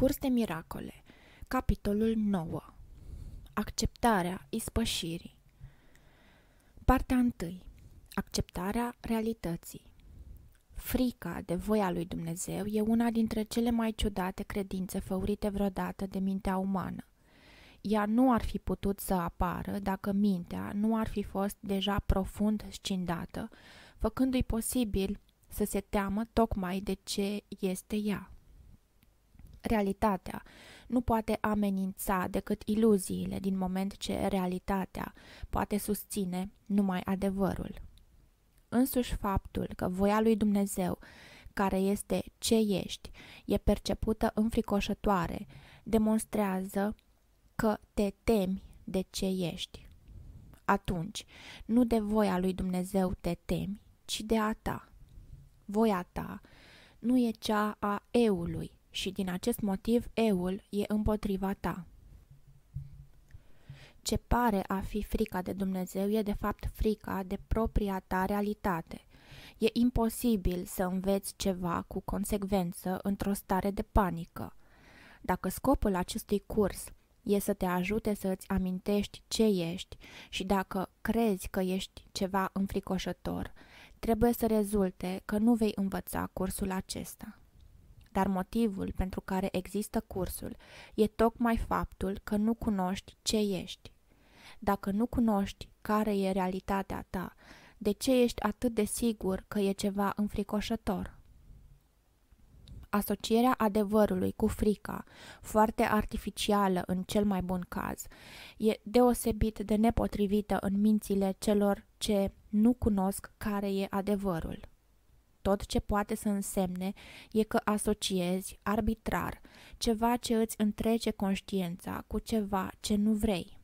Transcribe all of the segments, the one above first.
Curs de miracole Capitolul 9 Acceptarea ispășirii Partea 1 Acceptarea realității Frica de voia lui Dumnezeu e una dintre cele mai ciudate credințe făurite vreodată de mintea umană. Ea nu ar fi putut să apară dacă mintea nu ar fi fost deja profund scindată, făcându-i posibil să se teamă tocmai de ce este ea realitatea nu poate amenința decât iluziile, din moment ce realitatea poate susține numai adevărul. Însuși faptul că voia lui Dumnezeu, care este ce ești, e percepută înfricoșătoare, demonstrează că te temi de ce ești. Atunci, nu de voia lui Dumnezeu te temi, ci de a ta. Voia ta nu e cea a eului, și din acest motiv eul e împotriva ta. Ce pare a fi frica de Dumnezeu e de fapt frica de propria ta realitate. E imposibil să înveți ceva cu consecvență într-o stare de panică. Dacă scopul acestui curs e să te ajute să îți amintești ce ești și dacă crezi că ești ceva înfricoșător, trebuie să rezulte că nu vei învăța cursul acesta dar motivul pentru care există cursul e tocmai faptul că nu cunoști ce ești. Dacă nu cunoști care e realitatea ta, de ce ești atât de sigur că e ceva înfricoșător? asocierea adevărului cu frica, foarte artificială în cel mai bun caz, e deosebit de nepotrivită în mințile celor ce nu cunosc care e adevărul tot ce poate să însemne e că asociezi arbitrar ceva ce îți întrece conștiința cu ceva ce nu vrei.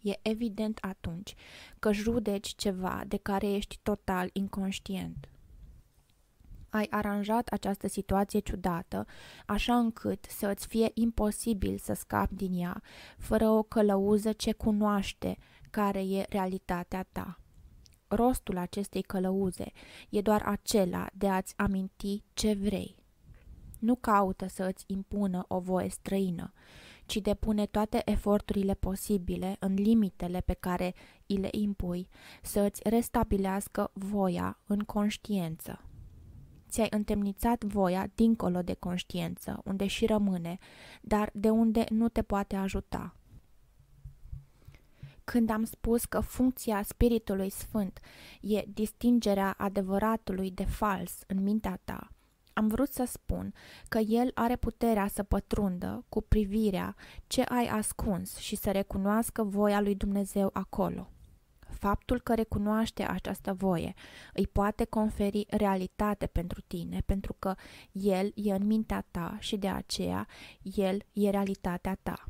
E evident atunci că judeci ceva de care ești total inconștient. Ai aranjat această situație ciudată, așa încât să îți fie imposibil să scapi din ea, fără o călăuză ce cunoaște care e realitatea ta rostul acestei călăuze e doar acela de a-ți aminti ce vrei. Nu caută să îți impună o voie străină, ci depune toate eforturile posibile în limitele pe care îi le impui să îți restabilească voia în conștiență. Ți-ai întemnițat voia dincolo de conștiență, unde și rămâne, dar de unde nu te poate ajuta – când am spus că funcția Spiritului Sfânt e distingerea adevăratului de fals în mintea ta, am vrut să spun că El are puterea să pătrundă cu privirea ce ai ascuns și să recunoască voia lui Dumnezeu acolo. Faptul că recunoaște această voie îi poate conferi realitate pentru tine, pentru că El e în mintea ta și de aceea El e realitatea ta.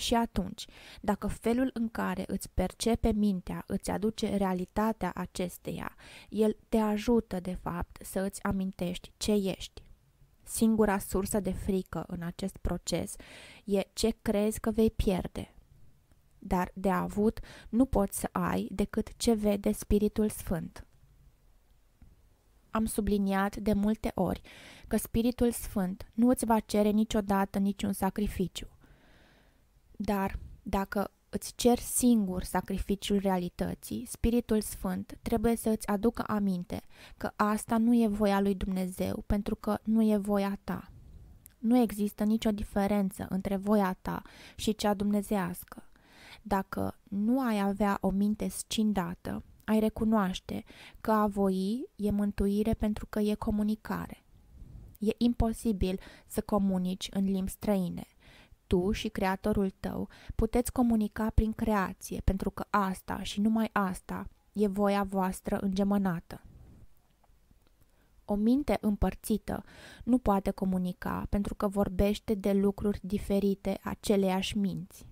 Și atunci, dacă felul în care îți percepe mintea îți aduce realitatea acesteia, el te ajută, de fapt, să îți amintești ce ești. Singura sursă de frică în acest proces e ce crezi că vei pierde. Dar de avut nu poți să ai decât ce vede Spiritul Sfânt am subliniat de multe ori că Spiritul Sfânt nu îți va cere niciodată niciun sacrificiu. Dar, dacă îți ceri singur sacrificiul realității, Spiritul Sfânt trebuie să îți aducă aminte că asta nu e voia lui Dumnezeu pentru că nu e voia ta. Nu există nicio diferență între voia ta și cea dumnezească. Dacă nu ai avea o minte scindată, ai recunoaște că a voi e mântuire pentru că e comunicare. E imposibil să comunici în limbi străine – tu și creatorul tău puteți comunica prin creație, pentru că asta și numai asta e voia voastră îngemănată. O minte împărțită nu poate comunica pentru că vorbește de lucruri diferite aceleiași minți.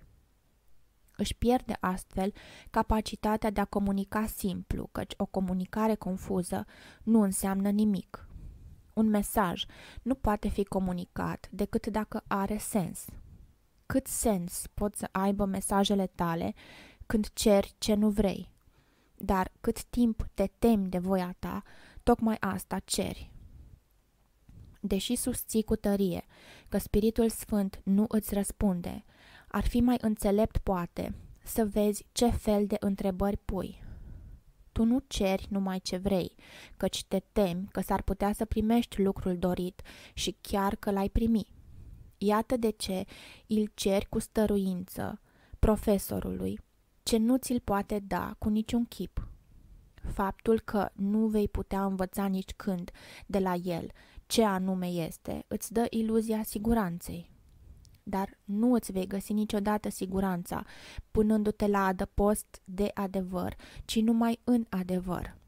Își pierde astfel capacitatea de a comunica simplu, căci o comunicare confuză nu înseamnă nimic. Un mesaj nu poate fi comunicat decât dacă are sens, cât sens pot să aibă mesajele tale când ceri ce nu vrei. Dar cât timp te temi de voia ta, tocmai asta ceri. Deși susții cu tărie că Spiritul Sfânt nu îți răspunde, ar fi mai înțelept poate să vezi ce fel de întrebări pui. Tu nu ceri numai ce vrei, căci te temi că s-ar putea să primești lucrul dorit și chiar că l-ai primit. Iată de ce îl cer cu stăruință profesorului, ce nu ți-l poate da cu niciun chip. Faptul că nu vei putea învăța nici când de la el ce anume este, îți dă iluzia siguranței. Dar nu îți vei găsi niciodată siguranța punându-te la adăpost de adevăr, ci numai în adevăr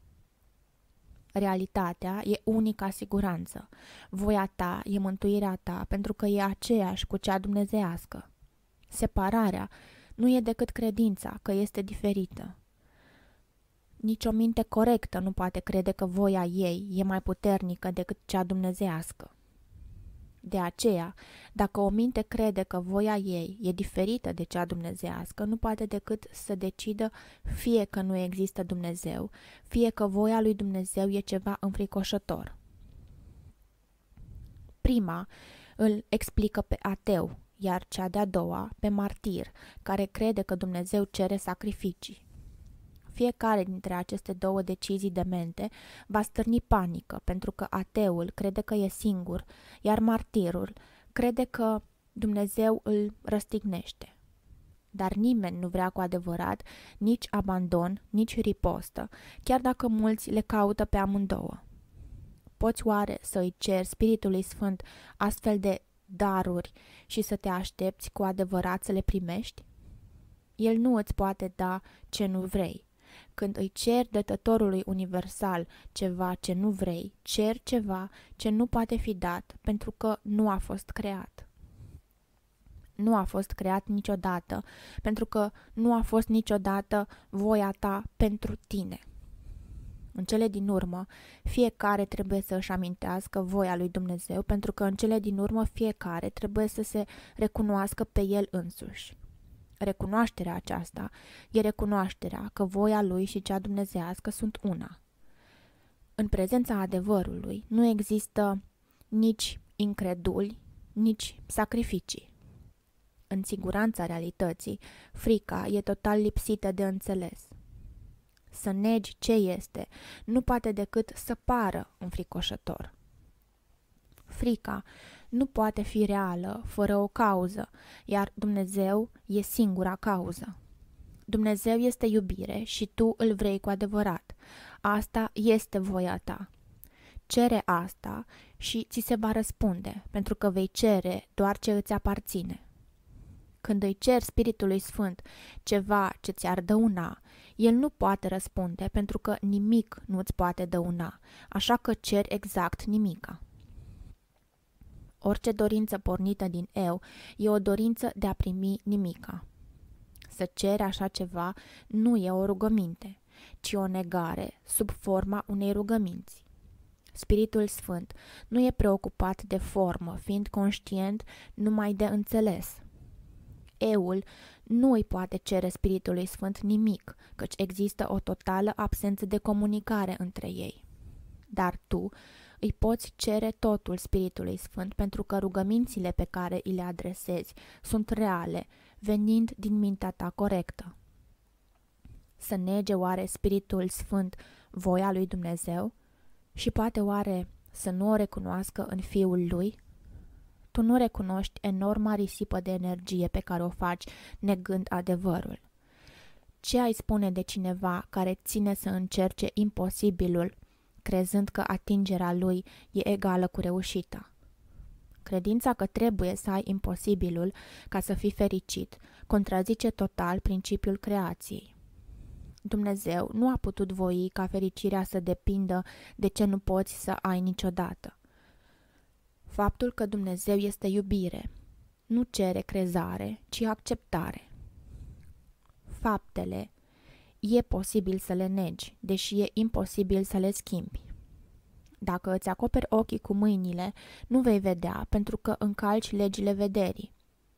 realitatea e unica siguranță. Voia ta e mântuirea ta, pentru că e aceeași cu cea dumnezească. Separarea nu e decât credința că este diferită. Nici o minte corectă nu poate crede că voia ei e mai puternică decât cea dumnezească. De aceea, dacă o minte crede că voia ei e diferită de cea dumnezească, nu poate decât să decidă fie că nu există Dumnezeu, fie că voia lui Dumnezeu e ceva înfricoșător. Prima îl explică pe ateu, iar cea de-a doua pe martir, care crede că Dumnezeu cere sacrificii. Fiecare dintre aceste două decizii de mente va stârni panică, pentru că ateul crede că e singur, iar martirul crede că Dumnezeu îl răstignește. Dar nimeni nu vrea cu adevărat nici abandon, nici ripostă, chiar dacă mulți le caută pe amândouă. Poți oare să îi ceri Spiritului Sfânt astfel de daruri și să te aștepți cu adevărat să le primești? El nu îți poate da ce nu vrei când îi ceri dătătorului universal ceva ce nu vrei, cer ceva ce nu poate fi dat pentru că nu a fost creat. Nu a fost creat niciodată, pentru că nu a fost niciodată voia ta pentru tine. În cele din urmă, fiecare trebuie să își amintească voia lui Dumnezeu, pentru că în cele din urmă fiecare trebuie să se recunoască pe el însuși. Recunoașterea aceasta e recunoașterea că voia lui și cea dumnezească sunt una. În prezența adevărului nu există nici increduli, nici sacrificii. În siguranța realității, frica e total lipsită de înțeles. Să negi ce este nu poate decât să pară înfricoșător. Frica nu poate fi reală fără o cauză, iar Dumnezeu e singura cauză. Dumnezeu este iubire și tu îl vrei cu adevărat. Asta este voia ta. Cere asta și ți se va răspunde, pentru că vei cere doar ce îți aparține. Când îi cer Spiritului Sfânt ceva ce ți-ar dăuna, el nu poate răspunde pentru că nimic nu ți poate dăuna, așa că cer exact nimica. Orice dorință pornită din eu e o dorință de a primi nimica. Să cere așa ceva nu e o rugăminte, ci o negare sub forma unei rugăminți. Spiritul Sfânt nu e preocupat de formă, fiind conștient numai de înțeles. Eul nu îi poate cere Spiritului Sfânt nimic, căci există o totală absență de comunicare între ei. Dar tu îi poți cere totul Spiritului Sfânt pentru că rugămințile pe care îi le adresezi sunt reale, venind din mintea ta corectă. Să nege oare Spiritul Sfânt voia lui Dumnezeu? Și poate oare să nu o recunoască în Fiul lui? Tu nu recunoști enorma risipă de energie pe care o faci negând adevărul. Ce ai spune de cineva care ține să încerce imposibilul crezând că atingerea lui e egală cu reușita. Credința că trebuie să ai imposibilul ca să fii fericit contrazice total principiul creației. Dumnezeu nu a putut voi ca fericirea să depindă de ce nu poți să ai niciodată. Faptul că Dumnezeu este iubire nu cere crezare, ci acceptare. Faptele, E posibil să le negi, deși e imposibil să le schimbi. Dacă îți acoperi ochii cu mâinile, nu vei vedea pentru că încalci legile vederii.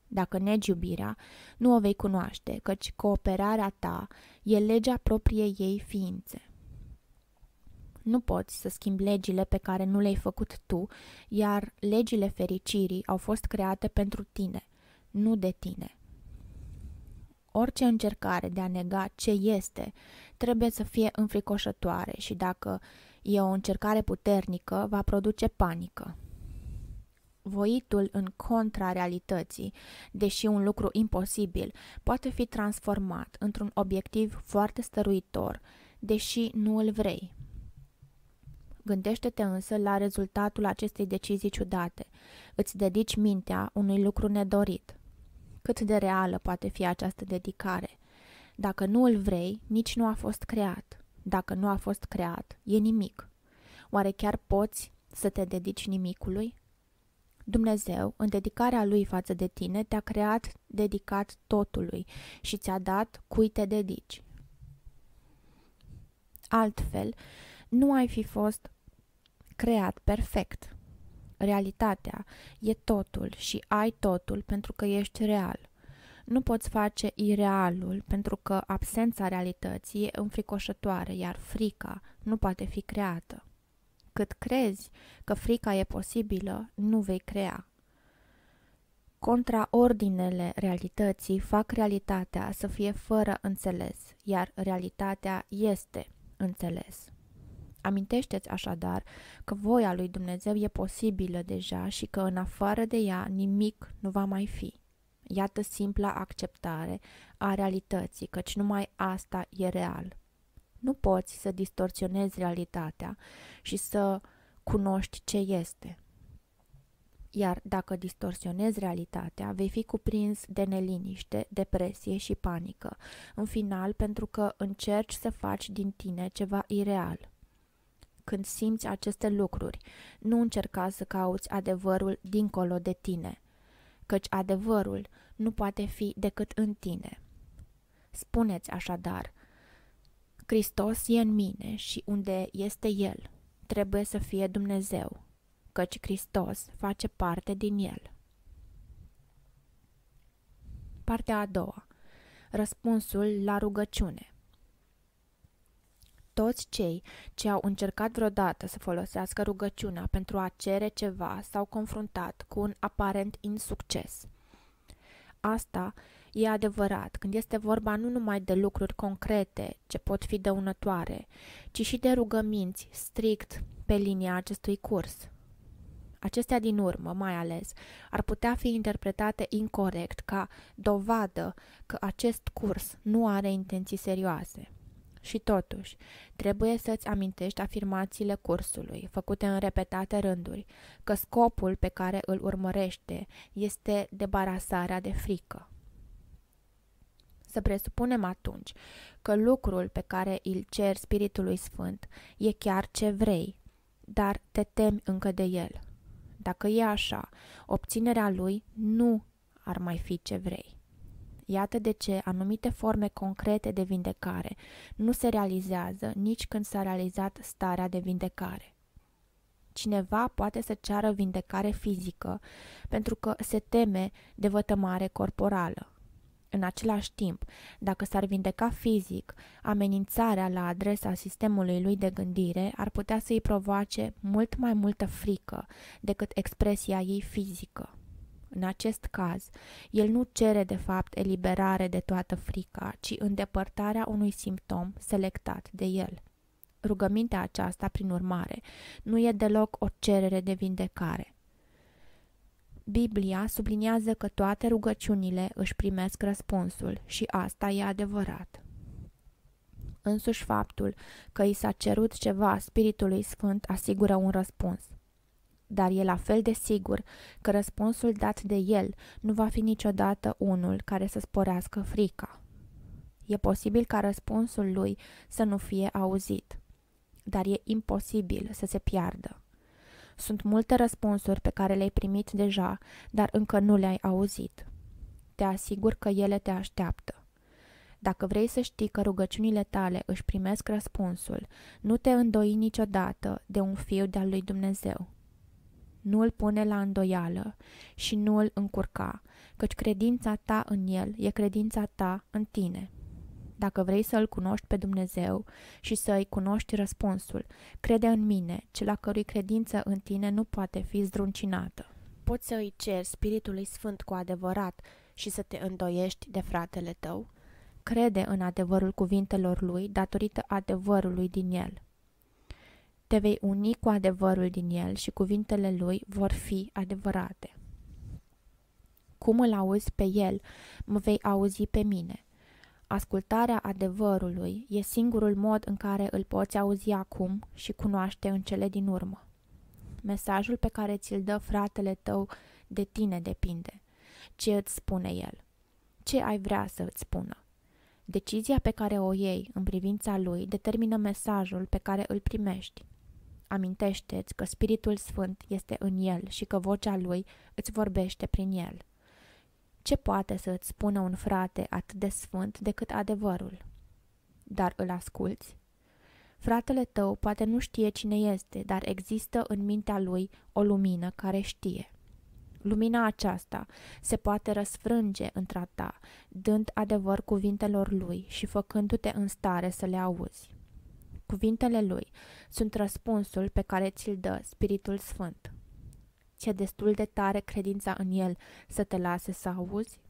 Dacă negi iubirea, nu o vei cunoaște, căci cooperarea ta e legea propriei ei ființe. Nu poți să schimbi legile pe care nu le-ai făcut tu, iar legile fericirii au fost create pentru tine, nu de tine. Orice încercare de a nega ce este trebuie să fie înfricoșătoare și dacă e o încercare puternică, va produce panică. Voitul în contra realității, deși un lucru imposibil, poate fi transformat într-un obiectiv foarte stăruitor, deși nu îl vrei. Gândește-te însă la rezultatul acestei decizii ciudate. Îți dedici mintea unui lucru nedorit cât de reală poate fi această dedicare. Dacă nu îl vrei, nici nu a fost creat. Dacă nu a fost creat, e nimic. Oare chiar poți să te dedici nimicului? Dumnezeu, în dedicarea Lui față de tine, te-a creat dedicat totului și ți-a dat cui te dedici. Altfel, nu ai fi fost creat perfect realitatea, e totul și ai totul pentru că ești real. Nu poți face irealul pentru că absența realității e înfricoșătoare, iar frica nu poate fi creată. Cât crezi că frica e posibilă, nu vei crea. Contraordinele realității fac realitatea să fie fără înțeles, iar realitatea este înțeles. Amintește-ți așadar că voia lui Dumnezeu e posibilă deja și că în afară de ea nimic nu va mai fi. Iată simpla acceptare a realității, căci numai asta e real. Nu poți să distorsionezi realitatea și să cunoști ce este. Iar dacă distorsionezi realitatea, vei fi cuprins de neliniște, depresie și panică. În final, pentru că încerci să faci din tine ceva ireal când simți aceste lucruri. Nu încerca să cauți adevărul dincolo de tine, căci adevărul nu poate fi decât în tine. Spuneți așadar, Hristos e în mine și unde este El, trebuie să fie Dumnezeu, căci Hristos face parte din El. Partea a doua. Răspunsul la rugăciune toți cei ce au încercat vreodată să folosească rugăciunea pentru a cere ceva s-au confruntat cu un aparent insucces. Asta e adevărat când este vorba nu numai de lucruri concrete ce pot fi dăunătoare, ci și de rugăminți strict pe linia acestui curs. Acestea din urmă, mai ales, ar putea fi interpretate incorrect ca dovadă că acest curs nu are intenții serioase. Și totuși, trebuie să-ți amintești afirmațiile cursului, făcute în repetate rânduri, că scopul pe care îl urmărește este debarasarea de frică. Să presupunem atunci că lucrul pe care îl cer Spiritului Sfânt e chiar ce vrei, dar te temi încă de el. Dacă e așa, obținerea lui nu ar mai fi ce vrei. Iată de ce anumite forme concrete de vindecare nu se realizează nici când s-a realizat starea de vindecare. Cineva poate să ceară vindecare fizică pentru că se teme de vătămare corporală. În același timp, dacă s-ar vindeca fizic, amenințarea la adresa sistemului lui de gândire ar putea să-i provoace mult mai multă frică decât expresia ei fizică. În acest caz, el nu cere de fapt eliberare de toată frica, ci îndepărtarea unui simptom selectat de el. Rugămintea aceasta, prin urmare, nu e deloc o cerere de vindecare. Biblia subliniază că toate rugăciunile își primesc răspunsul și asta e adevărat însuși faptul că i s-a cerut ceva Spiritului Sfânt asigură un răspuns dar e la fel de sigur că răspunsul dat de el nu va fi niciodată unul care să sporească frica. E posibil ca răspunsul lui să nu fie auzit, dar e imposibil să se piardă. Sunt multe răspunsuri pe care le-ai primit deja, dar încă nu le-ai auzit. Te asigur că ele te așteaptă. Dacă vrei să știi că rugăciunile tale își primesc răspunsul, nu te îndoi niciodată de un fiu de-al lui Dumnezeu nu îl pune la îndoială și nu îl încurca, căci credința ta în el e credința ta în tine. Dacă vrei să îl cunoști pe Dumnezeu și să-i cunoști răspunsul, crede în mine, cel la cărui credință în tine nu poate fi zdruncinată. Poți să îi ceri Spiritului Sfânt cu adevărat și să te îndoiești de fratele tău? Crede în adevărul cuvintelor lui datorită adevărului din el te vei uni cu adevărul din el și cuvintele lui vor fi adevărate. Cum îl auzi pe el, mă vei auzi pe mine. Ascultarea adevărului e singurul mod în care îl poți auzi acum și cunoaște în cele din urmă. Mesajul pe care ți-l dă fratele tău de tine depinde. Ce îți spune el? Ce ai vrea să îți spună? Decizia pe care o iei în privința lui determină mesajul pe care îl primești amintește-ți că Spiritul Sfânt este în el și că vocea lui îți vorbește prin el. Ce poate să îți spună un frate atât de sfânt decât adevărul? Dar îl asculți? Fratele tău poate nu știe cine este, dar există în mintea lui o lumină care știe. Lumina aceasta se poate răsfrânge într-a ta, dând adevăr cuvintelor lui și făcându-te în stare să le auzi. Cuvintele lui sunt răspunsul pe care ți-l dă Spiritul Sfânt. Ce destul de tare credința în el să te lase să auzi?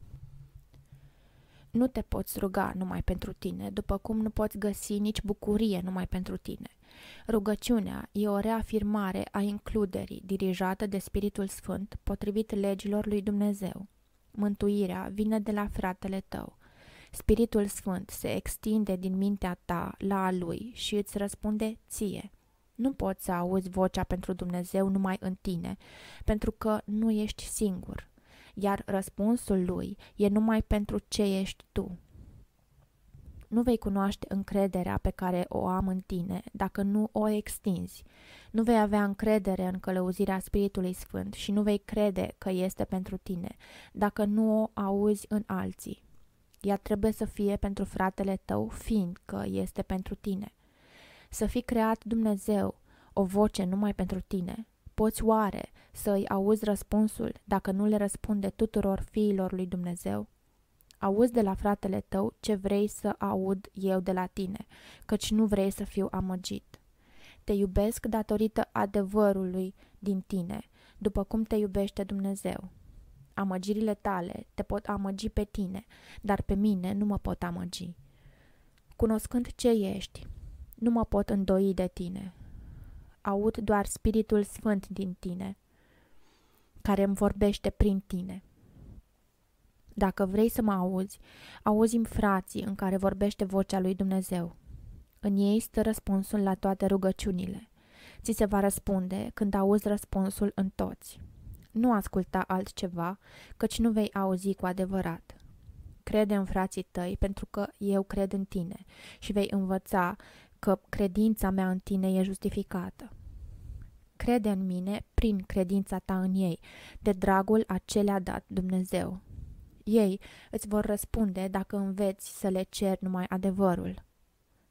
Nu te poți ruga numai pentru tine, după cum nu poți găsi nici bucurie numai pentru tine. Rugăciunea e o reafirmare a includerii dirijată de Spiritul Sfânt potrivit legilor lui Dumnezeu. Mântuirea vine de la fratele tău. Spiritul Sfânt se extinde din mintea ta la a lui și îți răspunde ție. Nu poți să auzi vocea pentru Dumnezeu numai în tine, pentru că nu ești singur, iar răspunsul lui e numai pentru ce ești tu. Nu vei cunoaște încrederea pe care o am în tine dacă nu o extinzi. Nu vei avea încredere în călăuzirea Spiritului Sfânt și nu vei crede că este pentru tine dacă nu o auzi în alții. Ea trebuie să fie pentru fratele tău, fiindcă este pentru tine. Să fi creat Dumnezeu o voce numai pentru tine. Poți oare să-i auzi răspunsul dacă nu le răspunde tuturor fiilor lui Dumnezeu? Auzi de la fratele tău ce vrei să aud eu de la tine, căci nu vrei să fiu amăgit. Te iubesc datorită adevărului din tine, după cum te iubește Dumnezeu amăgirile tale te pot amăgi pe tine, dar pe mine nu mă pot amăgi. Cunoscând ce ești, nu mă pot îndoi de tine. Aud doar Spiritul Sfânt din tine, care îmi vorbește prin tine. Dacă vrei să mă auzi, auzi frații în care vorbește vocea lui Dumnezeu. În ei stă răspunsul la toate rugăciunile. Ți se va răspunde când auzi răspunsul în toți nu asculta altceva, căci nu vei auzi cu adevărat. Crede în frații tăi, pentru că eu cred în tine și vei învăța că credința mea în tine e justificată. Crede în mine prin credința ta în ei, de dragul acelea dat Dumnezeu. Ei îți vor răspunde dacă înveți să le ceri numai adevărul.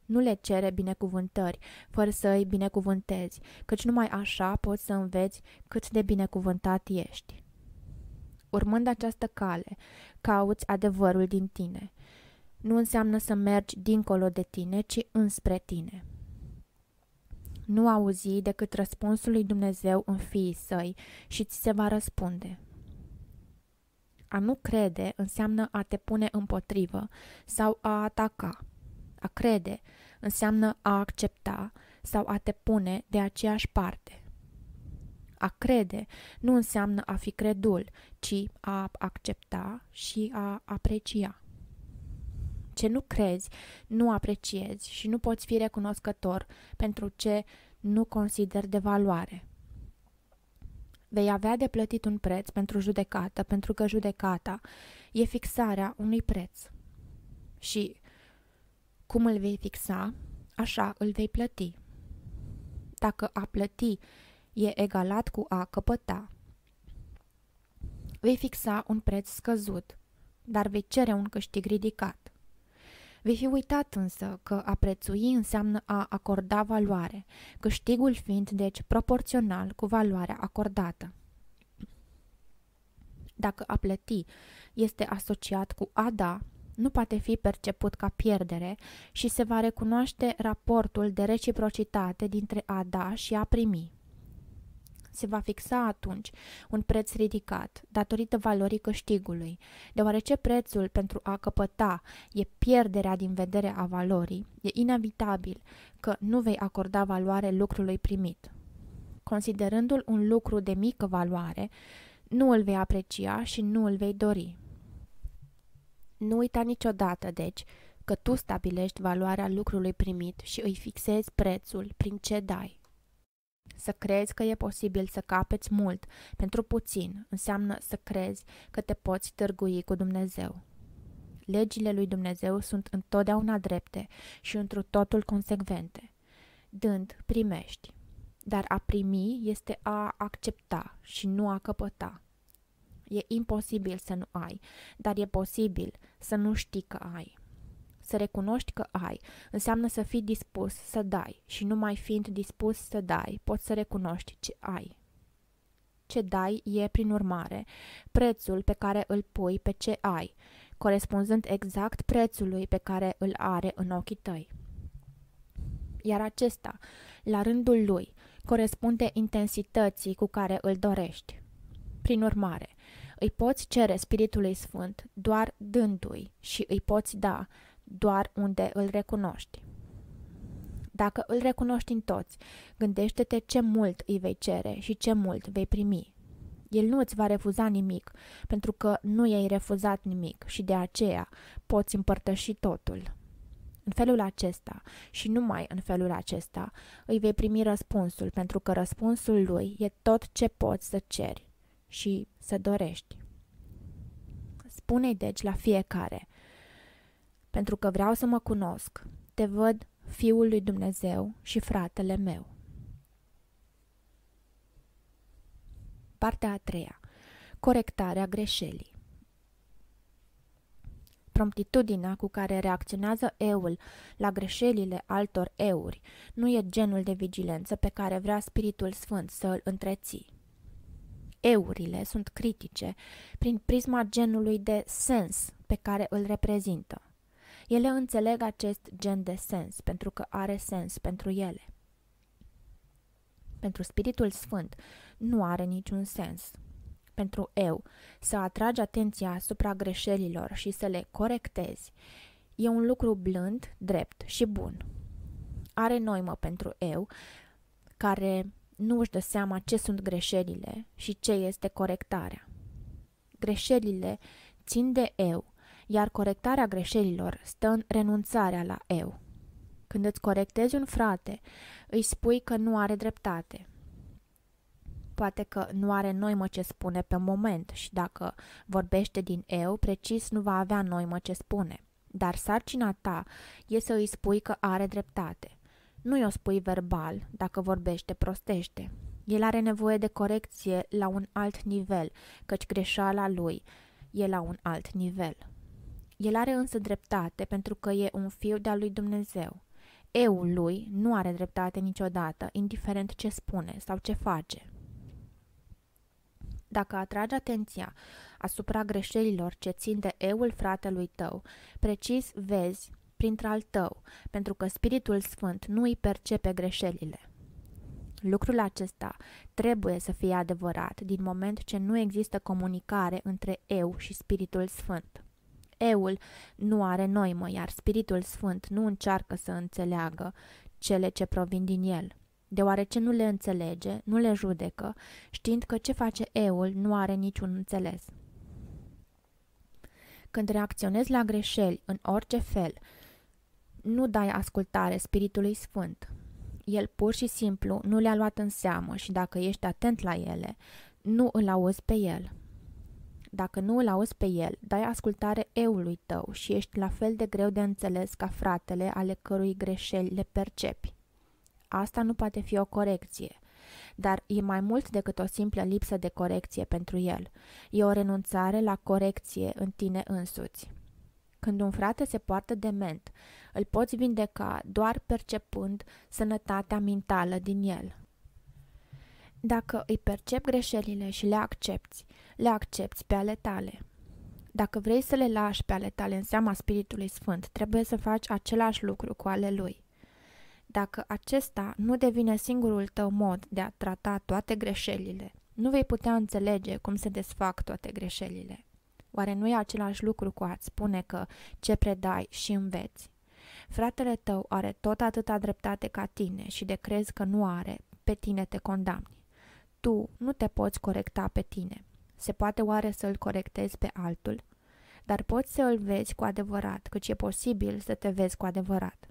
Nu le cere binecuvântări, fără să îi binecuvântezi, căci numai așa poți să înveți cât de binecuvântat ești. Urmând această cale, cauți adevărul din tine. Nu înseamnă să mergi dincolo de tine, ci înspre tine. Nu auzi decât răspunsul lui Dumnezeu în fiii săi și ți se va răspunde. A nu crede înseamnă a te pune împotrivă sau a ataca. A crede înseamnă a accepta sau a te pune de aceeași parte. A crede nu înseamnă a fi credul, ci a accepta și a aprecia. Ce nu crezi, nu apreciezi și nu poți fi recunoscător pentru ce nu consideri de valoare. Vei avea de plătit un preț pentru judecată, pentru că judecata e fixarea unui preț. Și cum îl vei fixa, așa îl vei plăti. Dacă a plăti e egalat cu a căpăta, vei fixa un preț scăzut, dar vei cere un câștig ridicat. Vei fi uitat însă că a prețui înseamnă a acorda valoare, câștigul fiind deci proporțional cu valoarea acordată. Dacă a plăti este asociat cu a da, nu poate fi perceput ca pierdere și se va recunoaște raportul de reciprocitate dintre a da și a primi. Se va fixa atunci un preț ridicat, datorită valorii câștigului, deoarece prețul pentru a căpăta e pierderea din vedere a valorii, e inevitabil că nu vei acorda valoare lucrului primit. Considerându-l un lucru de mică valoare, nu îl vei aprecia și nu îl vei dori. Nu uita niciodată, deci, că tu stabilești valoarea lucrului primit și îi fixezi prețul prin ce dai. Să crezi că e posibil să capeți mult pentru puțin înseamnă să crezi că te poți târgui cu Dumnezeu. Legile lui Dumnezeu sunt întotdeauna drepte și întru totul consecvente. Dând, primești. Dar a primi este a accepta și nu a căpăta. E imposibil să nu ai, dar e posibil să nu știi că ai. Să recunoști că ai înseamnă să fii dispus să dai și numai fiind dispus să dai, poți să recunoști ce ai. Ce dai e, prin urmare, prețul pe care îl pui pe ce ai, corespunzând exact prețului pe care îl are în ochii tăi. Iar acesta, la rândul lui, corespunde intensității cu care îl dorești. Prin urmare, îi poți cere Spiritului Sfânt doar dându-i și îi poți da doar unde îl recunoști. Dacă îl recunoști în toți, gândește-te ce mult îi vei cere și ce mult vei primi. El nu îți va refuza nimic, pentru că nu i-ai refuzat nimic și de aceea poți împărtăși totul. În felul acesta și numai în felul acesta îi vei primi răspunsul, pentru că răspunsul lui e tot ce poți să ceri și să dorești. Spune-i deci la fiecare, pentru că vreau să mă cunosc, te văd Fiul lui Dumnezeu și fratele meu. Partea a treia. Corectarea greșelii. Promptitudinea cu care reacționează eul la greșelile altor euri nu e genul de vigilență pe care vrea Spiritul Sfânt să îl întreții eurile sunt critice prin prisma genului de sens pe care îl reprezintă. Ele înțeleg acest gen de sens pentru că are sens pentru ele. Pentru Spiritul Sfânt nu are niciun sens. Pentru eu, să atragi atenția asupra greșelilor și să le corectezi e un lucru blând, drept și bun. Are noimă pentru eu, care nu își dă seama ce sunt greșelile și ce este corectarea. Greșelile țin de eu, iar corectarea greșelilor stă în renunțarea la eu. Când îți corectezi un frate, îi spui că nu are dreptate. Poate că nu are noimă ce spune pe moment și dacă vorbește din eu, precis nu va avea noimă ce spune. Dar sarcina ta e să îi spui că are dreptate – nu-i o spui verbal, dacă vorbește prostește. El are nevoie de corecție la un alt nivel, căci greșeala lui e la un alt nivel. El are însă dreptate pentru că e un fiu de-al lui Dumnezeu. Eu lui nu are dreptate niciodată, indiferent ce spune sau ce face. Dacă atragi atenția asupra greșelilor ce țin de eul fratelui tău, precis vezi printr-al tău, pentru că Spiritul Sfânt nu îi percepe greșelile. Lucrul acesta trebuie să fie adevărat din moment ce nu există comunicare între eu și Spiritul Sfânt. Eul nu are noimă, iar Spiritul Sfânt nu încearcă să înțeleagă cele ce provin din el, deoarece nu le înțelege, nu le judecă, știind că ce face eul nu are niciun înțeles. Când reacționezi la greșeli în orice fel, nu dai ascultare Spiritului Sfânt. El pur și simplu nu le-a luat în seamă și dacă ești atent la ele, nu îl auzi pe el. Dacă nu îl auzi pe el, dai ascultare eului tău și ești la fel de greu de înțeles ca fratele ale cărui greșeli le percepi. Asta nu poate fi o corecție, dar e mai mult decât o simplă lipsă de corecție pentru el. E o renunțare la corecție în tine însuți. Când un frate se poartă dement, îl poți vindeca doar percepând sănătatea mentală din el. Dacă îi percep greșelile și le accepti, le accepti pe ale tale. Dacă vrei să le lași pe ale tale în seama Spiritului Sfânt, trebuie să faci același lucru cu ale lui. Dacă acesta nu devine singurul tău mod de a trata toate greșelile, nu vei putea înțelege cum se desfac toate greșelile. Oare nu e același lucru cu a-ți spune că ce predai și înveți? Fratele tău are tot atâta dreptate ca tine și de crezi că nu are, pe tine te condamni. Tu nu te poți corecta pe tine. Se poate oare să-l corectezi pe altul? Dar poți să îl vezi cu adevărat, căci e posibil să te vezi cu adevărat.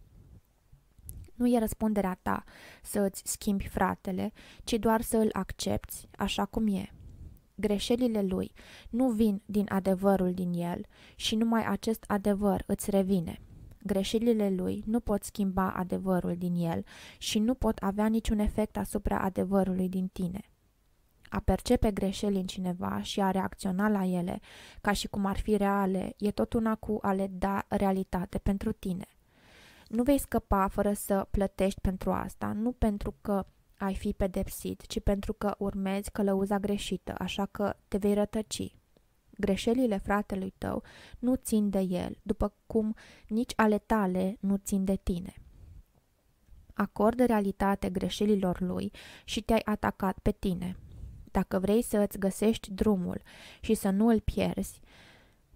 Nu e răspunderea ta să îți schimbi fratele, ci doar să îl accepti așa cum e. Greșelile lui nu vin din adevărul din el și numai acest adevăr îți revine. Greșelile lui nu pot schimba adevărul din el și nu pot avea niciun efect asupra adevărului din tine. A percepe greșeli în cineva și a reacționa la ele ca și cum ar fi reale e tot una cu a le da realitate pentru tine. Nu vei scăpa fără să plătești pentru asta, nu pentru că ai fi pedepsit, ci pentru că urmezi călăuza greșită, așa că te vei rătăci. Greșelile fratelui tău nu țin de el, după cum nici ale tale nu țin de tine. Acordă realitate greșelilor lui și te-ai atacat pe tine. Dacă vrei să îți găsești drumul și să nu îl pierzi,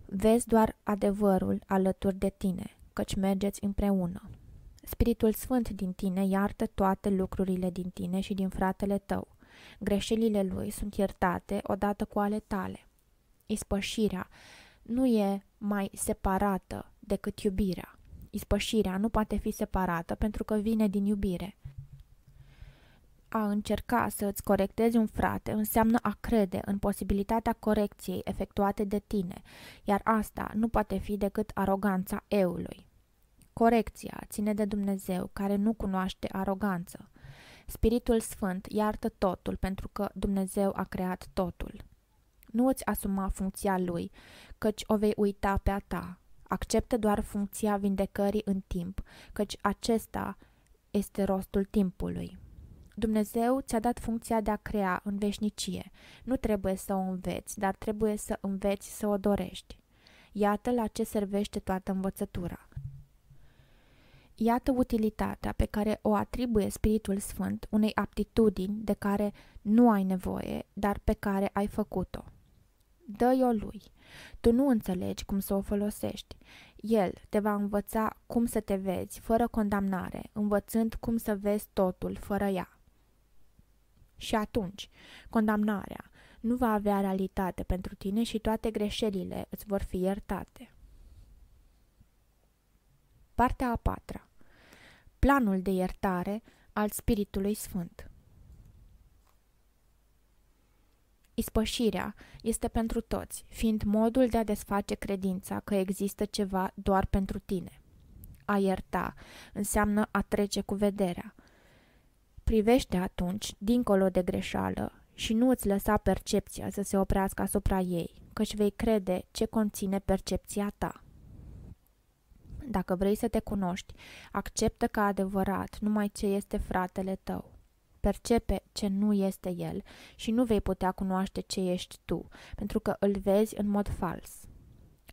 vezi doar adevărul alături de tine, căci mergeți împreună. Spiritul Sfânt din tine iartă toate lucrurile din tine și din fratele tău. Greșelile lui sunt iertate odată cu ale tale. Ispășirea nu e mai separată decât iubirea. Ispășirea nu poate fi separată pentru că vine din iubire. A încerca să îți corectezi un frate înseamnă a crede în posibilitatea corecției efectuate de tine, iar asta nu poate fi decât aroganța eului. Corecția ține de Dumnezeu, care nu cunoaște aroganță. Spiritul Sfânt iartă totul pentru că Dumnezeu a creat totul nu îți asuma funcția lui, căci o vei uita pe a ta. Acceptă doar funcția vindecării în timp, căci acesta este rostul timpului. Dumnezeu ți-a dat funcția de a crea în veșnicie. Nu trebuie să o înveți, dar trebuie să înveți să o dorești. Iată la ce servește toată învățătura. Iată utilitatea pe care o atribuie Spiritul Sfânt unei aptitudini de care nu ai nevoie, dar pe care ai făcut-o dă-i-o lui. Tu nu înțelegi cum să o folosești. El te va învăța cum să te vezi fără condamnare, învățând cum să vezi totul fără ea. Și atunci, condamnarea nu va avea realitate pentru tine și toate greșelile îți vor fi iertate. Partea a patra Planul de iertare al Spiritului Sfânt Ispășirea este pentru toți, fiind modul de a desface credința că există ceva doar pentru tine. A ierta înseamnă a trece cu vederea. Privește atunci dincolo de greșeală și nu îți lăsa percepția să se oprească asupra ei, căci vei crede ce conține percepția ta. Dacă vrei să te cunoști, acceptă ca adevărat numai ce este fratele tău percepe ce nu este el și nu vei putea cunoaște ce ești tu, pentru că îl vezi în mod fals.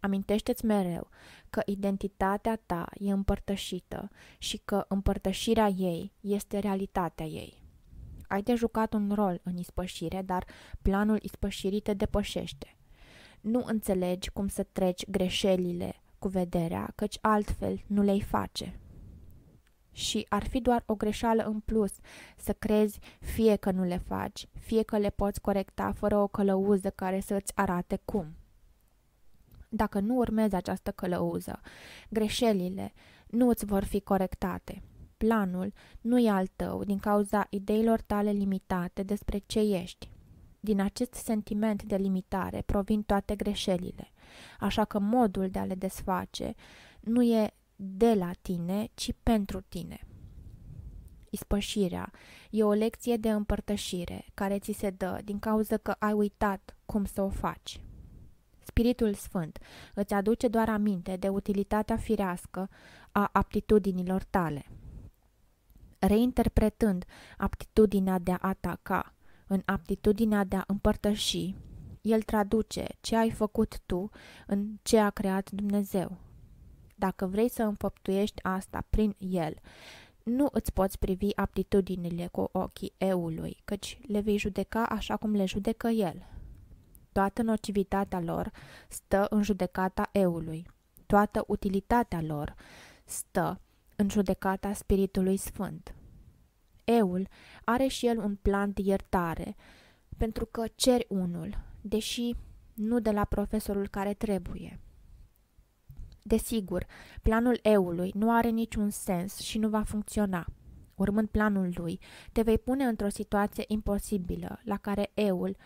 Amintește-ți mereu că identitatea ta e împărtășită și că împărtășirea ei este realitatea ei. Ai de jucat un rol în ispășire, dar planul ispășirii te depășește. Nu înțelegi cum să treci greșelile cu vederea, căci altfel nu le-ai face și ar fi doar o greșeală în plus să crezi fie că nu le faci, fie că le poți corecta fără o călăuză care să îți arate cum. Dacă nu urmezi această călăuză, greșelile nu îți vor fi corectate. Planul nu e al tău din cauza ideilor tale limitate despre ce ești. Din acest sentiment de limitare provin toate greșelile, așa că modul de a le desface nu e de la tine, ci pentru tine. Ispășirea e o lecție de împărtășire care ți se dă din cauza că ai uitat cum să o faci. Spiritul Sfânt îți aduce doar aminte de utilitatea firească a aptitudinilor tale. Reinterpretând aptitudinea de a ataca în aptitudinea de a împărtăși, el traduce ce ai făcut tu în ce a creat Dumnezeu, dacă vrei să înfăptuiești asta prin el. Nu îți poți privi aptitudinile cu ochii eului, căci le vei judeca așa cum le judecă el. Toată nocivitatea lor stă în judecata eului. Toată utilitatea lor stă în judecata Spiritului Sfânt. Eul are și el un plan de iertare, pentru că ceri unul, deși nu de la profesorul care trebuie. Desigur, planul eului nu are niciun sens și nu va funcționa. Urmând planul lui, te vei pune într-o situație imposibilă la care eul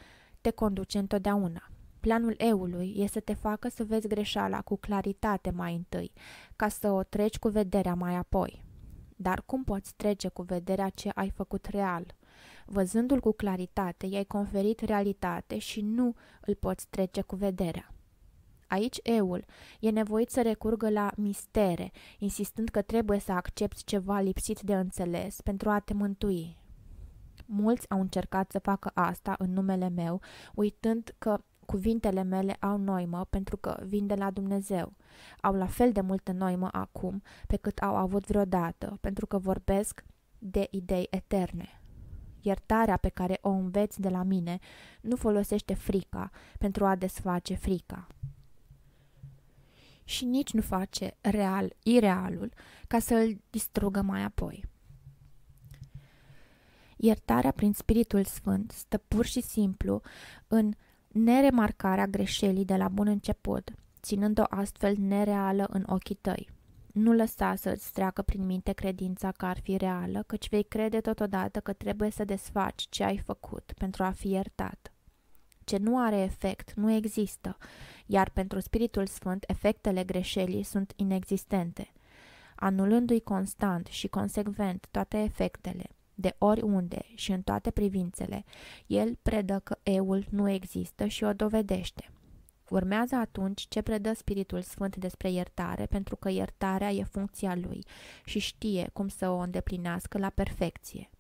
te conduce întotdeauna. Planul eului este să te facă să vezi greșeala cu claritate mai întâi, ca să o treci cu vederea mai apoi. Dar cum poți trece cu vederea ce ai făcut real? Văzându-l cu claritate, i-ai conferit realitate și nu îl poți trece cu vederea. Aici eul e nevoit să recurgă la mistere, insistând că trebuie să accepti ceva lipsit de înțeles pentru a te mântui. Mulți au încercat să facă asta în numele meu, uitând că cuvintele mele au noimă pentru că vin de la Dumnezeu. Au la fel de multă noimă acum pe cât au avut vreodată, pentru că vorbesc de idei eterne. Iertarea pe care o înveți de la mine nu folosește frica pentru a desface frica și nici nu face real irealul ca să îl distrugă mai apoi. Iertarea prin Spiritul Sfânt stă pur și simplu în neremarcarea greșelii de la bun început, ținând-o astfel nereală în ochii tăi. Nu lăsa să îți treacă prin minte credința că ar fi reală, căci vei crede totodată că trebuie să desfaci ce ai făcut pentru a fi iertat ce nu are efect, nu există, iar pentru Spiritul Sfânt efectele greșelii sunt inexistente, anulându-i constant și consecvent toate efectele, de oriunde și în toate privințele, el predă că eul nu există și o dovedește. Urmează atunci ce predă Spiritul Sfânt despre iertare, pentru că iertarea e funcția lui și știe cum să o îndeplinească la perfecție.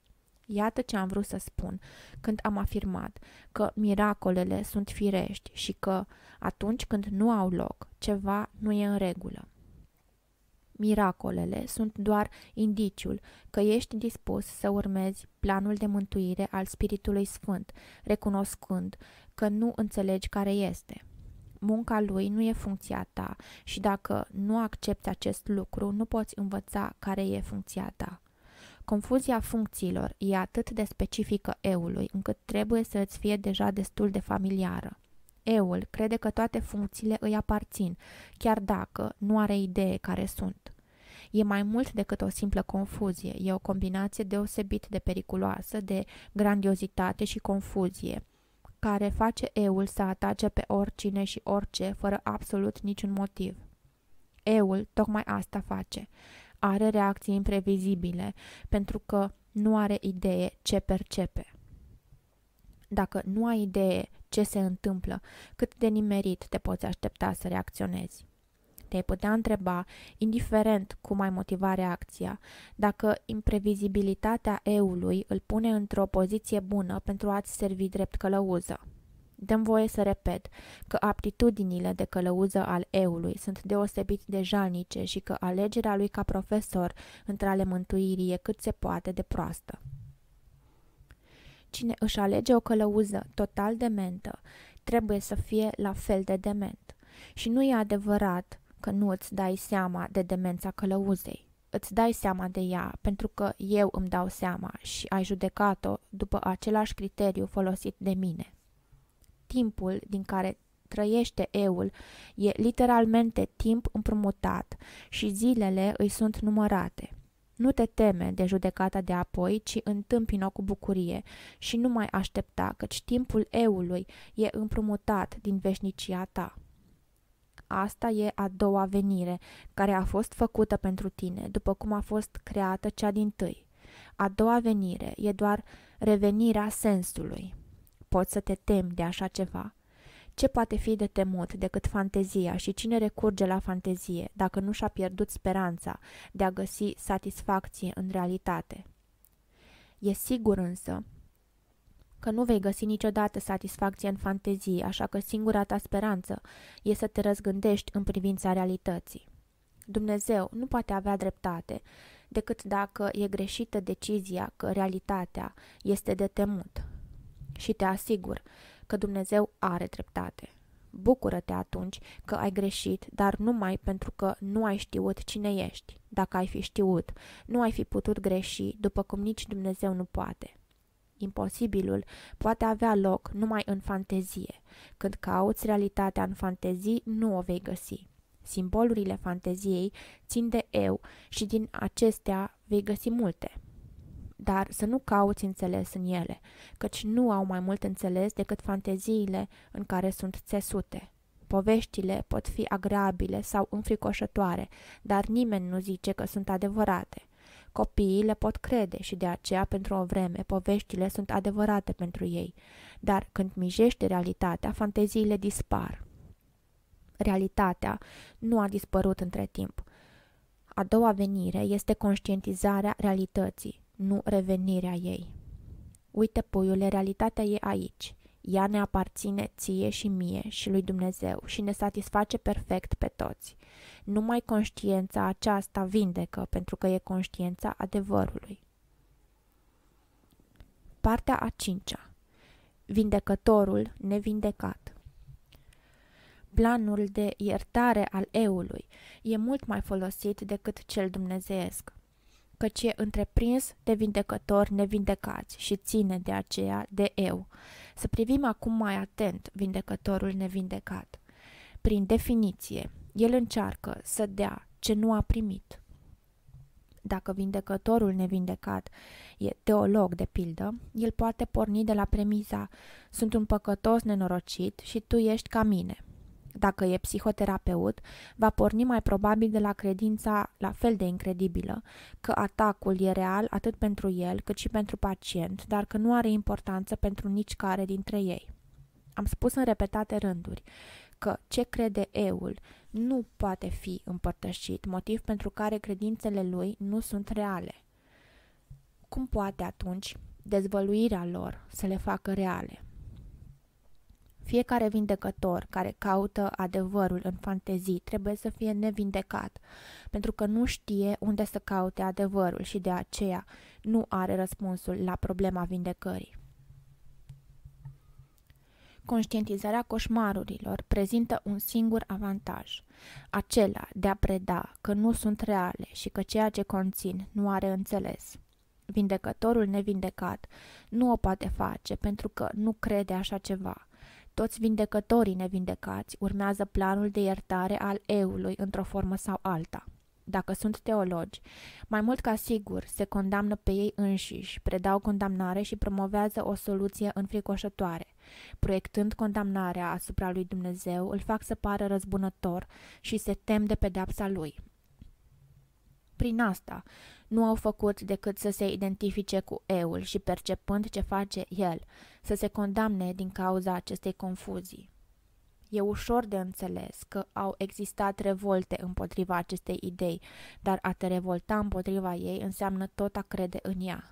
Iată ce am vrut să spun când am afirmat că miracolele sunt firești și că, atunci când nu au loc, ceva nu e în regulă. Miracolele sunt doar indiciul că ești dispus să urmezi planul de mântuire al Spiritului Sfânt, recunoscând că nu înțelegi care este. Munca lui nu e funcția ta și dacă nu accepti acest lucru, nu poți învăța care e funcția ta. Confuzia funcțiilor e atât de specifică eului, încât trebuie să îți fie deja destul de familiară. Eul crede că toate funcțiile îi aparțin, chiar dacă nu are idee care sunt. E mai mult decât o simplă confuzie, e o combinație deosebit de periculoasă de grandiozitate și confuzie, care face eul să atace pe oricine și orice fără absolut niciun motiv. Eul tocmai asta face are reacții imprevizibile, pentru că nu are idee ce percepe. Dacă nu ai idee ce se întâmplă, cât de nimerit te poți aștepta să reacționezi. Te-ai putea întreba, indiferent cum ai motiva reacția, dacă imprevizibilitatea eului îl pune într-o poziție bună pentru a-ți servi drept călăuză. Dăm voie să repet că aptitudinile de călăuză al eului sunt deosebit de jalnice și că alegerea lui ca profesor între ale mântuirii e cât se poate de proastă. Cine își alege o călăuză total dementă, trebuie să fie la fel de dement. Și nu e adevărat că nu îți dai seama de demența călăuzei. Îți dai seama de ea pentru că eu îmi dau seama și ai judecat-o după același criteriu folosit de mine timpul din care trăiește eul e literalmente timp împrumutat și zilele îi sunt numărate. Nu te teme de judecata de apoi, ci întâmpină cu bucurie și nu mai aștepta, căci timpul eului e împrumutat din veșnicia ta. Asta e a doua venire, care a fost făcută pentru tine, după cum a fost creată cea din tâi. A doua venire e doar revenirea sensului poți să te temi de așa ceva? Ce poate fi de temut decât fantezia și cine recurge la fantezie dacă nu și-a pierdut speranța de a găsi satisfacție în realitate? E sigur însă că nu vei găsi niciodată satisfacție în fantezie, așa că singura ta speranță e să te răzgândești în privința realității. Dumnezeu nu poate avea dreptate decât dacă e greșită decizia că realitatea este de temut, și te asigur că Dumnezeu are dreptate. Bucură-te atunci că ai greșit, dar numai pentru că nu ai știut cine ești. Dacă ai fi știut, nu ai fi putut greși, după cum nici Dumnezeu nu poate. Imposibilul poate avea loc numai în fantezie. Când cauți realitatea în fantezii, nu o vei găsi. Simbolurile fanteziei țin de eu și din acestea vei găsi multe dar să nu cauți înțeles în ele, căci nu au mai mult înțeles decât fanteziile în care sunt țesute. Poveștile pot fi agreabile sau înfricoșătoare, dar nimeni nu zice că sunt adevărate. Copiii le pot crede și de aceea, pentru o vreme, poveștile sunt adevărate pentru ei, dar când mijește realitatea, fanteziile dispar. Realitatea nu a dispărut între timp. A doua venire este conștientizarea realității nu revenirea ei. Uite, puiule, realitatea e aici. Ea ne aparține ție și mie și lui Dumnezeu și ne satisface perfect pe toți. Numai conștiința aceasta vindecă, pentru că e conștiința adevărului. Partea a cincea. Vindecătorul nevindecat. Planul de iertare al eului e mult mai folosit decât cel dumnezeesc căci e întreprins de vindecători nevindecați și ține de aceea de eu. Să privim acum mai atent vindecătorul nevindecat. Prin definiție, el încearcă să dea ce nu a primit. Dacă vindecătorul nevindecat e teolog, de pildă, el poate porni de la premiza Sunt un păcătos nenorocit și tu ești ca mine – dacă e psihoterapeut, va porni mai probabil de la credința la fel de incredibilă că atacul e real atât pentru el cât și pentru pacient, dar că nu are importanță pentru nicicare dintre ei. Am spus în repetate rânduri că ce crede eul nu poate fi împărtășit, motiv pentru care credințele lui nu sunt reale. Cum poate atunci dezvăluirea lor să le facă reale? Fiecare vindecător care caută adevărul în fantezii trebuie să fie nevindecat, pentru că nu știe unde să caute adevărul și de aceea nu are răspunsul la problema vindecării. Conștientizarea coșmarurilor prezintă un singur avantaj, acela de a preda că nu sunt reale și că ceea ce conțin nu are înțeles. Vindecătorul nevindecat nu o poate face pentru că nu crede așa ceva toți vindecătorii nevindecați urmează planul de iertare al eului într-o formă sau alta. Dacă sunt teologi, mai mult ca sigur se condamnă pe ei înșiși, predau condamnare și promovează o soluție înfricoșătoare. Proiectând condamnarea asupra lui Dumnezeu, îl fac să pară răzbunător și se tem de pedepsa lui. Prin asta, nu au făcut decât să se identifice cu eul și percepând ce face el, să se condamne din cauza acestei confuzii. E ușor de înțeles că au existat revolte împotriva acestei idei, dar a te revolta împotriva ei înseamnă tot a crede în ea.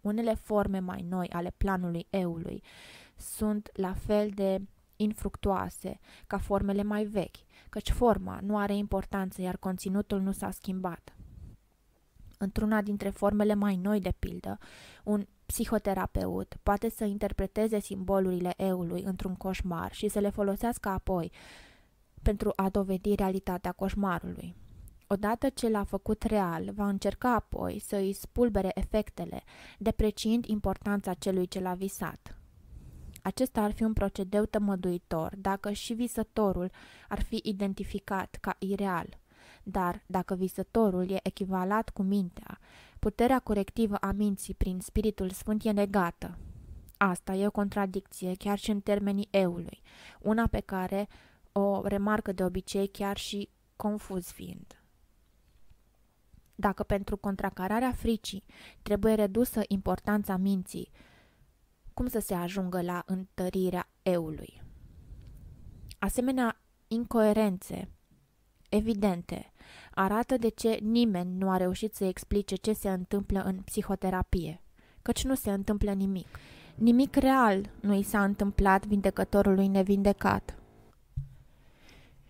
Unele forme mai noi ale planului eului sunt la fel de infructuoase ca formele mai vechi, căci forma nu are importanță, iar conținutul nu s-a schimbat. Într-una dintre formele mai noi, de pildă, un psihoterapeut poate să interpreteze simbolurile eului într-un coșmar și să le folosească apoi pentru a dovedi realitatea coșmarului. Odată ce l-a făcut real, va încerca apoi să îi spulbere efectele, depreciind importanța celui ce l-a visat. Acesta ar fi un procedeu tămăduitor dacă și visătorul ar fi identificat ca ireal. Dar, dacă visătorul e echivalat cu mintea, puterea corectivă a minții prin Spiritul Sfânt e negată. Asta e o contradicție chiar și în termenii eului, una pe care o remarcă de obicei chiar și confuz fiind. Dacă pentru contracararea fricii trebuie redusă importanța minții, cum să se ajungă la întărirea eului? Asemenea, incoerențe evidente arată de ce nimeni nu a reușit să explice ce se întâmplă în psihoterapie, căci nu se întâmplă nimic. Nimic real nu i s-a întâmplat vindecătorului nevindecat.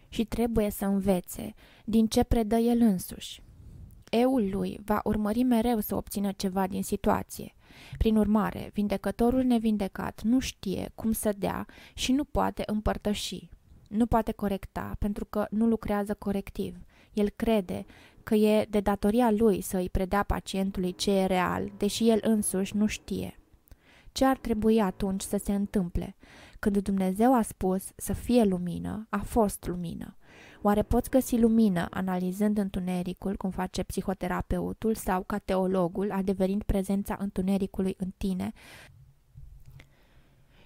Și trebuie să învețe din ce predă el însuși. Eul lui va urmări mereu să obțină ceva din situație. Prin urmare, vindecătorul nevindecat nu știe cum să dea și nu poate împărtăși. Nu poate corecta pentru că nu lucrează corectiv. El crede că e de datoria lui să îi predea pacientului ce e real, deși el însuși nu știe. Ce ar trebui atunci să se întâmple? Când Dumnezeu a spus să fie lumină, a fost lumină. Oare poți găsi lumină analizând întunericul, cum face psihoterapeutul sau ca teologul, adeverind prezența întunericului în tine,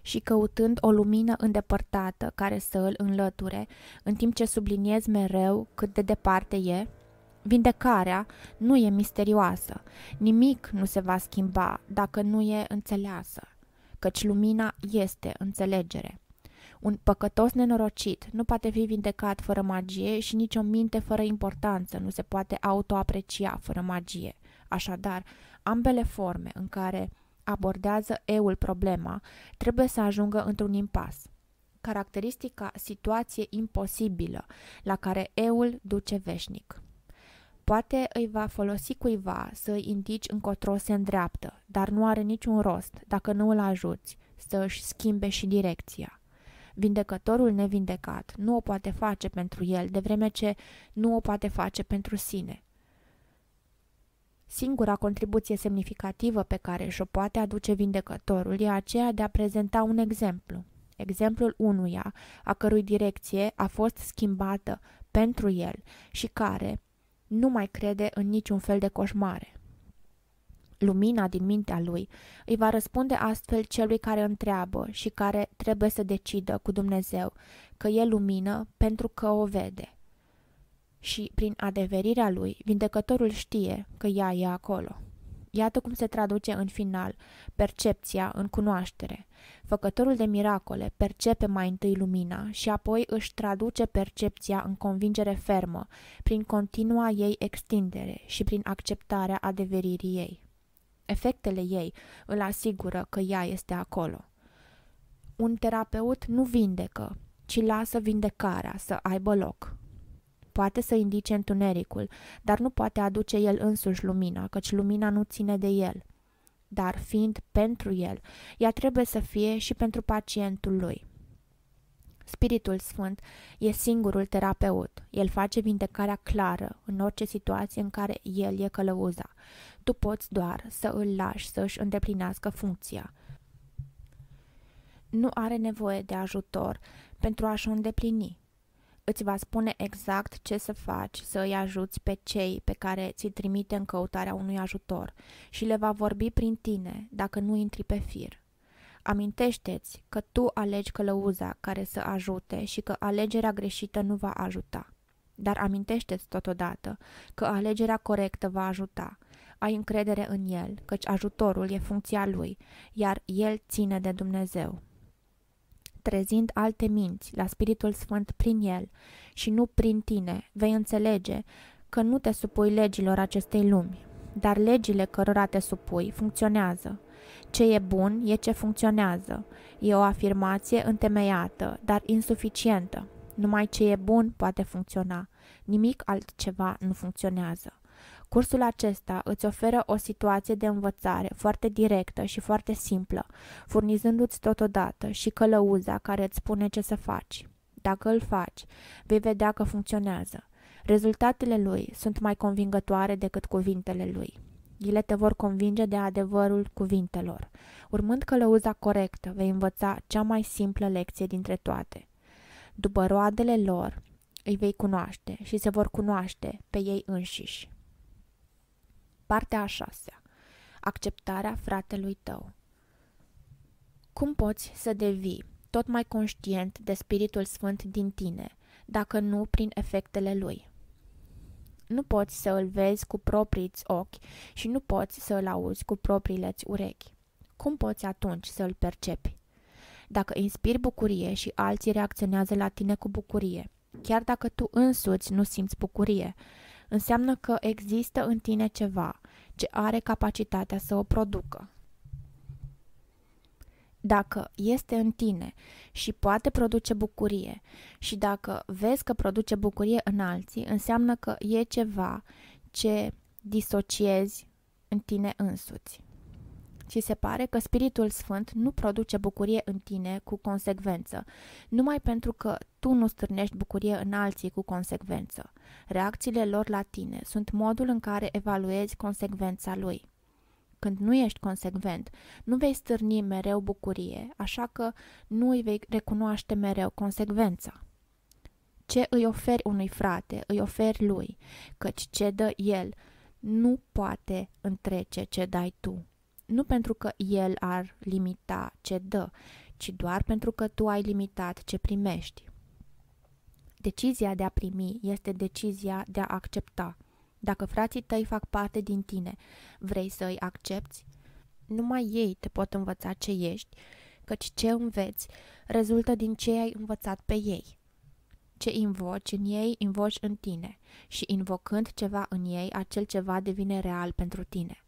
și căutând o lumină îndepărtată care să îl înlăture, în timp ce subliniez mereu cât de departe e? Vindecarea nu e misterioasă, nimic nu se va schimba dacă nu e înțeleasă, căci lumina este înțelegere. Un păcătos nenorocit nu poate fi vindecat fără magie și nici o minte fără importanță nu se poate autoaprecia fără magie. Așadar, ambele forme în care abordează eul problema, trebuie să ajungă într-un impas. Caracteristica situație imposibilă, la care eul duce veșnic. Poate îi va folosi cuiva să-i indici încotro se îndreaptă, dar nu are niciun rost dacă nu îl ajuți să își schimbe și direcția. Vindecătorul nevindecat nu o poate face pentru el, de vreme ce nu o poate face pentru sine. Singura contribuție semnificativă pe care și-o poate aduce vindecătorul e aceea de a prezenta un exemplu. Exemplul unuia, a cărui direcție a fost schimbată pentru el și care nu mai crede în niciun fel de coșmare. Lumina din mintea lui îi va răspunde astfel celui care întreabă și care trebuie să decidă cu Dumnezeu că e lumină pentru că o vede și, prin adeverirea lui, vindecătorul știe că ea e acolo. Iată cum se traduce în final percepția în cunoaștere. Făcătorul de miracole percepe mai întâi lumina și apoi își traduce percepția în convingere fermă, prin continua ei extindere și prin acceptarea adeveririi ei. Efectele ei îl asigură că ea este acolo. Un terapeut nu vindecă, ci lasă vindecarea să aibă loc poate să indice întunericul, dar nu poate aduce el însuși lumina, căci lumina nu ține de el. Dar fiind pentru el, ea trebuie să fie și pentru pacientul lui. Spiritul Sfânt e singurul terapeut. El face vindecarea clară în orice situație în care el e călăuza. Tu poți doar să îl lași să își îndeplinească funcția. Nu are nevoie de ajutor pentru a-și îndeplini îți va spune exact ce să faci să îi ajuți pe cei pe care ți-i trimite în căutarea unui ajutor și le va vorbi prin tine dacă nu intri pe fir. Amintește-ți că tu alegi călăuza care să ajute și că alegerea greșită nu va ajuta. Dar amintește-ți totodată că alegerea corectă va ajuta. Ai încredere în el, căci ajutorul e funcția lui, iar el ține de Dumnezeu trezind alte minți la Spiritul Sfânt prin el și nu prin tine, vei înțelege că nu te supui legilor acestei lumi, dar legile cărora te supui funcționează. Ce e bun e ce funcționează. E o afirmație întemeiată, dar insuficientă. Numai ce e bun poate funcționa. Nimic altceva nu funcționează. Cursul acesta îți oferă o situație de învățare foarte directă și foarte simplă, furnizându-ți totodată și călăuza care îți spune ce să faci. Dacă îl faci, vei vedea că funcționează. Rezultatele lui sunt mai convingătoare decât cuvintele lui. Ele te vor convinge de adevărul cuvintelor. Urmând călăuza corectă, vei învăța cea mai simplă lecție dintre toate. După roadele lor, îi vei cunoaște și se vor cunoaște pe ei înșiși. Partea a șasea. Acceptarea fratelui tău. Cum poți să devii tot mai conștient de Spiritul Sfânt din tine, dacă nu prin efectele lui? Nu poți să îl vezi cu proprii ochi și nu poți să îl auzi cu propriile-ți urechi. Cum poți atunci să îl percepi? Dacă inspiri bucurie și alții reacționează la tine cu bucurie, chiar dacă tu însuți nu simți bucurie, Înseamnă că există în tine ceva ce are capacitatea să o producă. Dacă este în tine și poate produce bucurie și dacă vezi că produce bucurie în alții, înseamnă că e ceva ce disociezi în tine însuți. Și se pare că Spiritul Sfânt nu produce bucurie în tine cu consecvență, numai pentru că tu nu stârnești bucurie în alții cu consecvență. Reacțiile lor la tine sunt modul în care evaluezi consecvența lui. Când nu ești consecvent, nu vei stârni mereu bucurie, așa că nu îi vei recunoaște mereu consecvența. Ce îi oferi unui frate, îi oferi lui, căci ce dă el nu poate întrece ce dai tu nu pentru că el ar limita ce dă, ci doar pentru că tu ai limitat ce primești. Decizia de a primi este decizia de a accepta. Dacă frații tăi fac parte din tine, vrei să îi accepti? Numai ei te pot învăța ce ești, căci ce înveți rezultă din ce ai învățat pe ei. Ce invoci în ei, invoci în tine și invocând ceva în ei, acel ceva devine real pentru tine.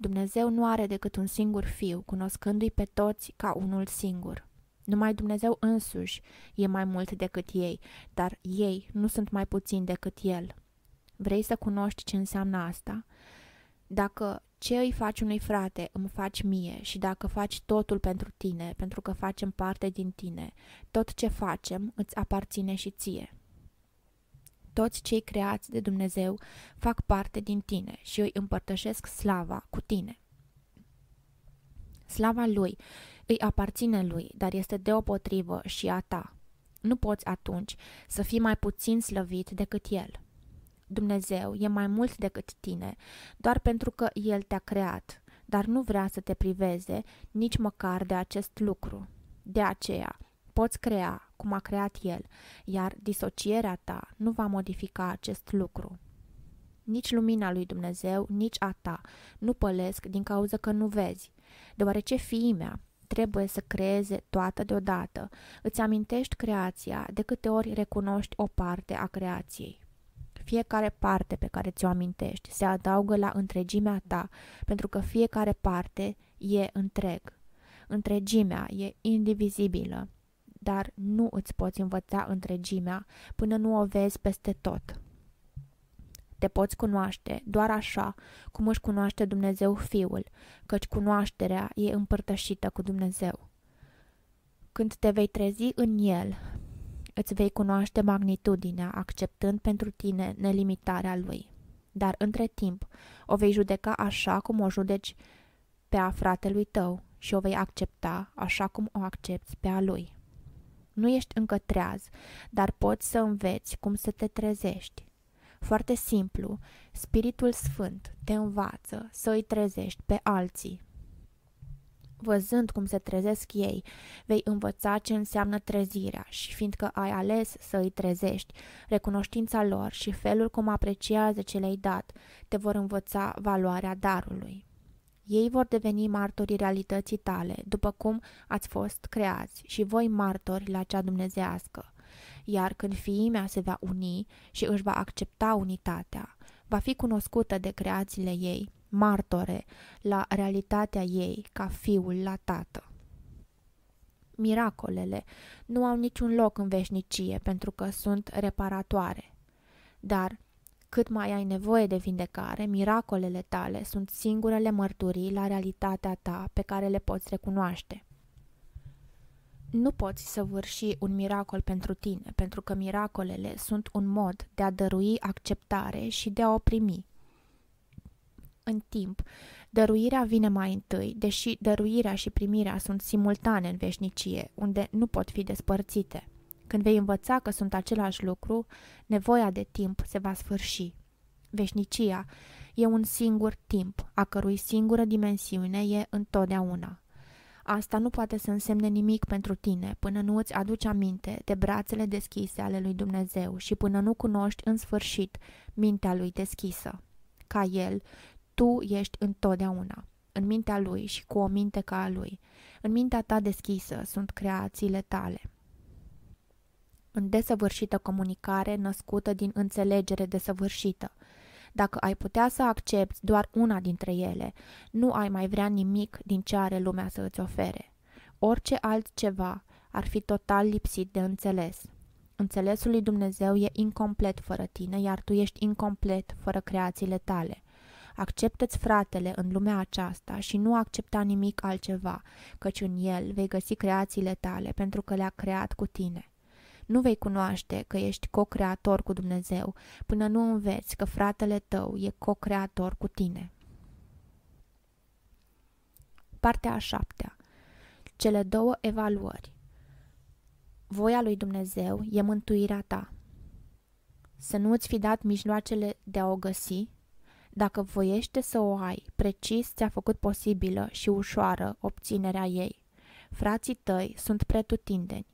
Dumnezeu nu are decât un singur fiu, cunoscându-i pe toți ca unul singur. Numai Dumnezeu însuși e mai mult decât ei, dar ei nu sunt mai puțini decât El. Vrei să cunoști ce înseamnă asta? Dacă ce îi faci unui frate, îmi faci mie și dacă faci totul pentru tine, pentru că facem parte din tine, tot ce facem îți aparține și ție toți cei creați de Dumnezeu fac parte din tine și îi împărtășesc slava cu tine. Slava lui îi aparține lui, dar este deopotrivă și a ta. Nu poți atunci să fii mai puțin slăvit decât el. Dumnezeu e mai mult decât tine, doar pentru că El te-a creat, dar nu vrea să te priveze nici măcar de acest lucru. De aceea, poți crea cum a creat el, iar disocierea ta nu va modifica acest lucru. Nici lumina lui Dumnezeu, nici a ta nu pălesc din cauza că nu vezi, deoarece fiimea trebuie să creeze toată deodată. Îți amintești creația de câte ori recunoști o parte a creației. Fiecare parte pe care ți-o amintești se adaugă la întregimea ta, pentru că fiecare parte e întreg. Întregimea e indivizibilă dar nu îți poți învăța întregimea până nu o vezi peste tot. Te poți cunoaște doar așa cum își cunoaște Dumnezeu Fiul, căci cunoașterea e împărtășită cu Dumnezeu. Când te vei trezi în El, îți vei cunoaște magnitudinea, acceptând pentru tine nelimitarea Lui. Dar între timp o vei judeca așa cum o judeci pe a fratelui tău și o vei accepta așa cum o accepti pe a lui. Nu ești încă treaz, dar poți să înveți cum să te trezești. Foarte simplu, Spiritul Sfânt te învață să îi trezești pe alții. Văzând cum se trezesc ei, vei învăța ce înseamnă trezirea și fiindcă ai ales să îi trezești, recunoștința lor și felul cum apreciază ce le-ai dat te vor învăța valoarea darului. Ei vor deveni martorii realității tale, după cum ați fost creați, și voi martori la cea dumnezească. Iar când fiimea se va uni și își va accepta unitatea, va fi cunoscută de creațiile ei, martore, la realitatea ei, ca fiul la tată miracolele nu au niciun loc în veșnicie pentru că sunt reparatoare. Dar cât mai ai nevoie de vindecare, miracolele tale sunt singurele mărturii la realitatea ta pe care le poți recunoaște. Nu poți să vârși un miracol pentru tine, pentru că miracolele sunt un mod de a dărui acceptare și de a o primi. În timp, dăruirea vine mai întâi, deși dăruirea și primirea sunt simultane în veșnicie, unde nu pot fi despărțite. Când vei învăța că sunt același lucru, nevoia de timp se va sfârși. Veșnicia e un singur timp, a cărui singură dimensiune e întotdeauna. Asta nu poate să însemne nimic pentru tine până nu îți aduci aminte de brațele deschise ale lui Dumnezeu și până nu cunoști în sfârșit mintea lui deschisă. Ca el, tu ești întotdeauna, în mintea lui și cu o minte ca a lui. În mintea ta deschisă sunt creațiile tale în desăvârșită comunicare născută din înțelegere desăvârșită. Dacă ai putea să accepti doar una dintre ele, nu ai mai vrea nimic din ce are lumea să îți ofere. Orice altceva ar fi total lipsit de înțeles. Înțelesul lui Dumnezeu e incomplet fără tine, iar tu ești incomplet fără creațiile tale. Acceptă-ți fratele în lumea aceasta și nu accepta nimic altceva, căci în el vei găsi creațiile tale pentru că le-a creat cu tine. Nu vei cunoaște că ești co-creator cu Dumnezeu până nu înveți că fratele tău e co-creator cu tine. Partea a șaptea. Cele două evaluări. Voia lui Dumnezeu e mântuirea ta. Să nu îți fi dat mijloacele de a o găsi, dacă voiește să o ai, precis ți-a făcut posibilă și ușoară obținerea ei. Frații tăi sunt pretutindeni.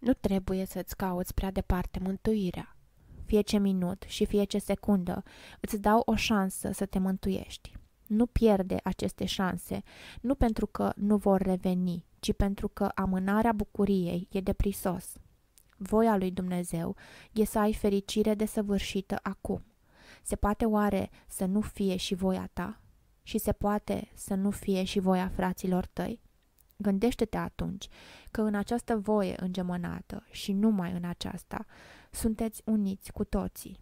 Nu trebuie să-ți cauți prea departe mântuirea. Fie ce minut și fie ce secundă îți dau o șansă să te mântuiești. Nu pierde aceste șanse, nu pentru că nu vor reveni, ci pentru că amânarea bucuriei e deprisos. Voia lui Dumnezeu e să ai fericire desăvârșită acum. Se poate oare să nu fie și voia ta? Și se poate să nu fie și voia fraților tăi? Gândește-te atunci că în această voie îngemănată și numai în aceasta sunteți uniți cu toții.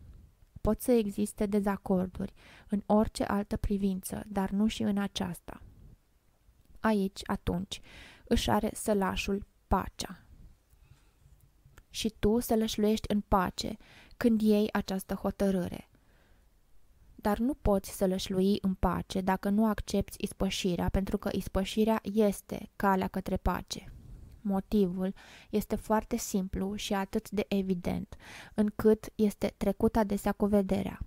Pot să existe dezacorduri în orice altă privință, dar nu și în aceasta. Aici, atunci, își are sălașul pacea. Și tu să lășluiești în pace când iei această hotărâre, dar nu poți să lășlui în pace dacă nu accepti ispășirea, pentru că ispășirea este calea către pace. Motivul este foarte simplu și atât de evident, încât este trecut adesea cu vederea.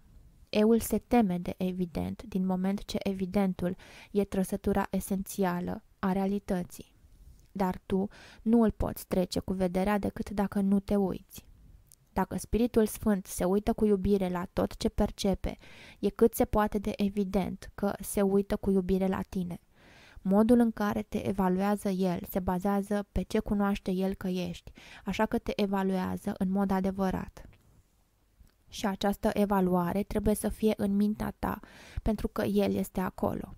Eul se teme de evident, din moment ce evidentul e trăsătura esențială a realității. Dar tu nu îl poți trece cu vederea decât dacă nu te uiți. Dacă Spiritul Sfânt se uită cu iubire la tot ce percepe, e cât se poate de evident că se uită cu iubire la tine. Modul în care te evaluează el se bazează pe ce cunoaște el că ești, așa că te evaluează în mod adevărat. Și această evaluare trebuie să fie în mintea ta, pentru că el este acolo.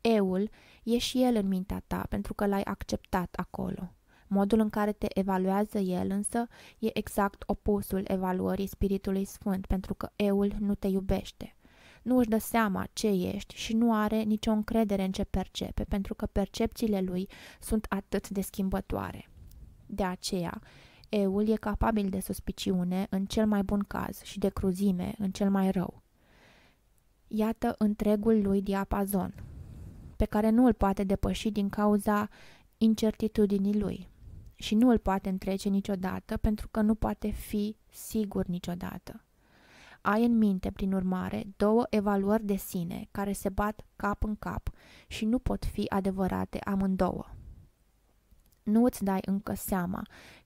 Eul e și el în mintea ta, pentru că l-ai acceptat acolo. Modul în care te evaluează el însă e exact opusul evaluării Spiritului Sfânt, pentru că eul nu te iubește. Nu își dă seama ce ești și nu are nicio încredere în ce percepe, pentru că percepțiile lui sunt atât de schimbătoare. De aceea, eul e capabil de suspiciune în cel mai bun caz și de cruzime în cel mai rău. Iată întregul lui diapazon, pe care nu îl poate depăși din cauza incertitudinii lui și nu îl poate întrece niciodată pentru că nu poate fi sigur niciodată. Ai în minte, prin urmare, două evaluări de sine care se bat cap în cap și nu pot fi adevărate amândouă. Nu îți dai încă seama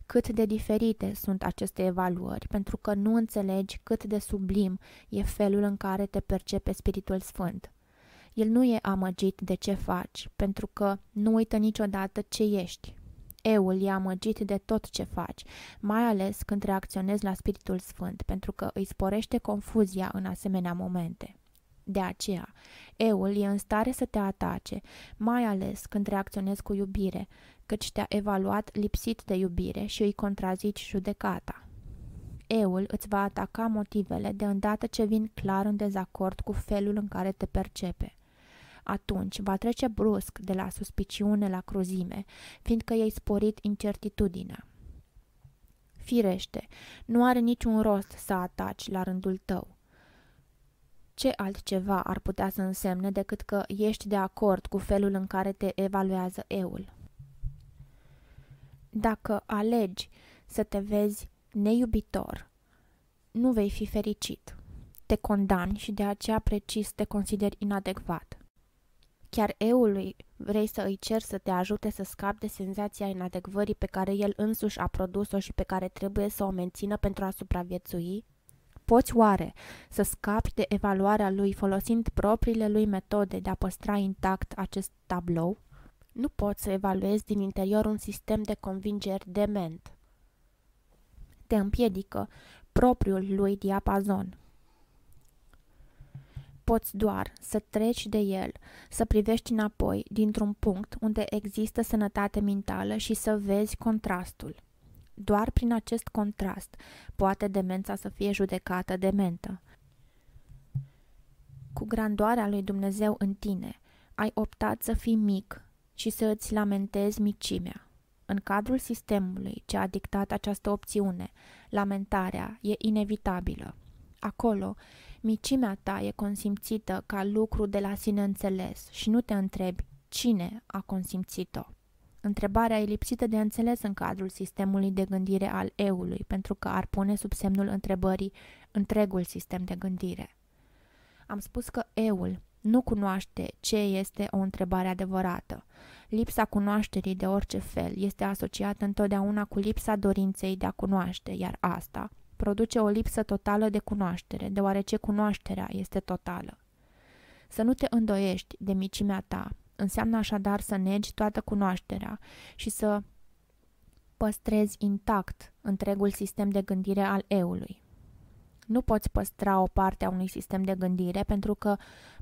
cât de diferite sunt aceste evaluări, pentru că nu înțelegi cât de sublim e felul în care te percepe Spiritul Sfânt. El nu e amăgit de ce faci, pentru că nu uită niciodată ce ești, Eul e amăgit de tot ce faci, mai ales când reacționezi la Spiritul Sfânt, pentru că îi sporește confuzia în asemenea momente. De aceea, eul e în stare să te atace, mai ales când reacționezi cu iubire, căci te-a evaluat lipsit de iubire și îi contrazici judecata. Eul îți va ataca motivele de îndată ce vin clar în dezacord cu felul în care te percepe atunci va trece brusc de la suspiciune la cruzime, fiindcă ei sporit incertitudinea. Firește, nu are niciun rost să ataci la rândul tău. Ce altceva ar putea să însemne decât că ești de acord cu felul în care te evaluează eul? Dacă alegi să te vezi neiubitor, nu vei fi fericit. Te condamni și de aceea precis te consideri inadecvat. Chiar eului vrei să îi cer să te ajute să scapi de senzația inadecvării pe care el însuși a produs-o și pe care trebuie să o mențină pentru a supraviețui? Poți oare să scapi de evaluarea lui folosind propriile lui metode de a păstra intact acest tablou? Nu poți să evaluezi din interior un sistem de convingeri dement. Te împiedică propriul lui diapazon. Poți doar să treci de el, să privești înapoi, dintr-un punct unde există sănătate mentală și să vezi contrastul. Doar prin acest contrast poate demența să fie judecată dementă. Cu grandoarea lui Dumnezeu în tine, ai optat să fii mic și să îți lamentezi micimea. În cadrul sistemului ce a dictat această opțiune, lamentarea e inevitabilă. Acolo Micimea ta e consimțită ca lucru de la sine înțeles și nu te întrebi cine a consimțit-o. Întrebarea e lipsită de înțeles în cadrul sistemului de gândire al eului, pentru că ar pune sub semnul întrebării întregul sistem de gândire. Am spus că eul nu cunoaște ce este o întrebare adevărată. Lipsa cunoașterii de orice fel este asociată întotdeauna cu lipsa dorinței de a cunoaște, iar asta produce o lipsă totală de cunoaștere, deoarece cunoașterea este totală. Să nu te îndoiești de micimea ta înseamnă așadar să negi toată cunoașterea și să păstrezi intact întregul sistem de gândire al eului. Nu poți păstra o parte a unui sistem de gândire pentru că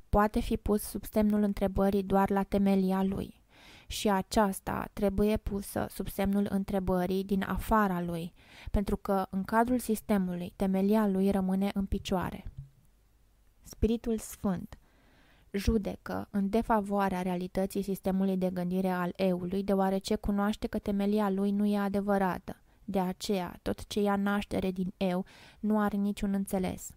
poate fi pus sub semnul întrebării doar la temelia lui și aceasta trebuie pusă sub semnul întrebării din afara lui, pentru că în cadrul sistemului temelia lui rămâne în picioare. Spiritul Sfânt judecă în defavoarea realității sistemului de gândire al eului, deoarece cunoaște că temelia lui nu e adevărată. De aceea, tot ce ia naștere din eu nu are niciun înțeles.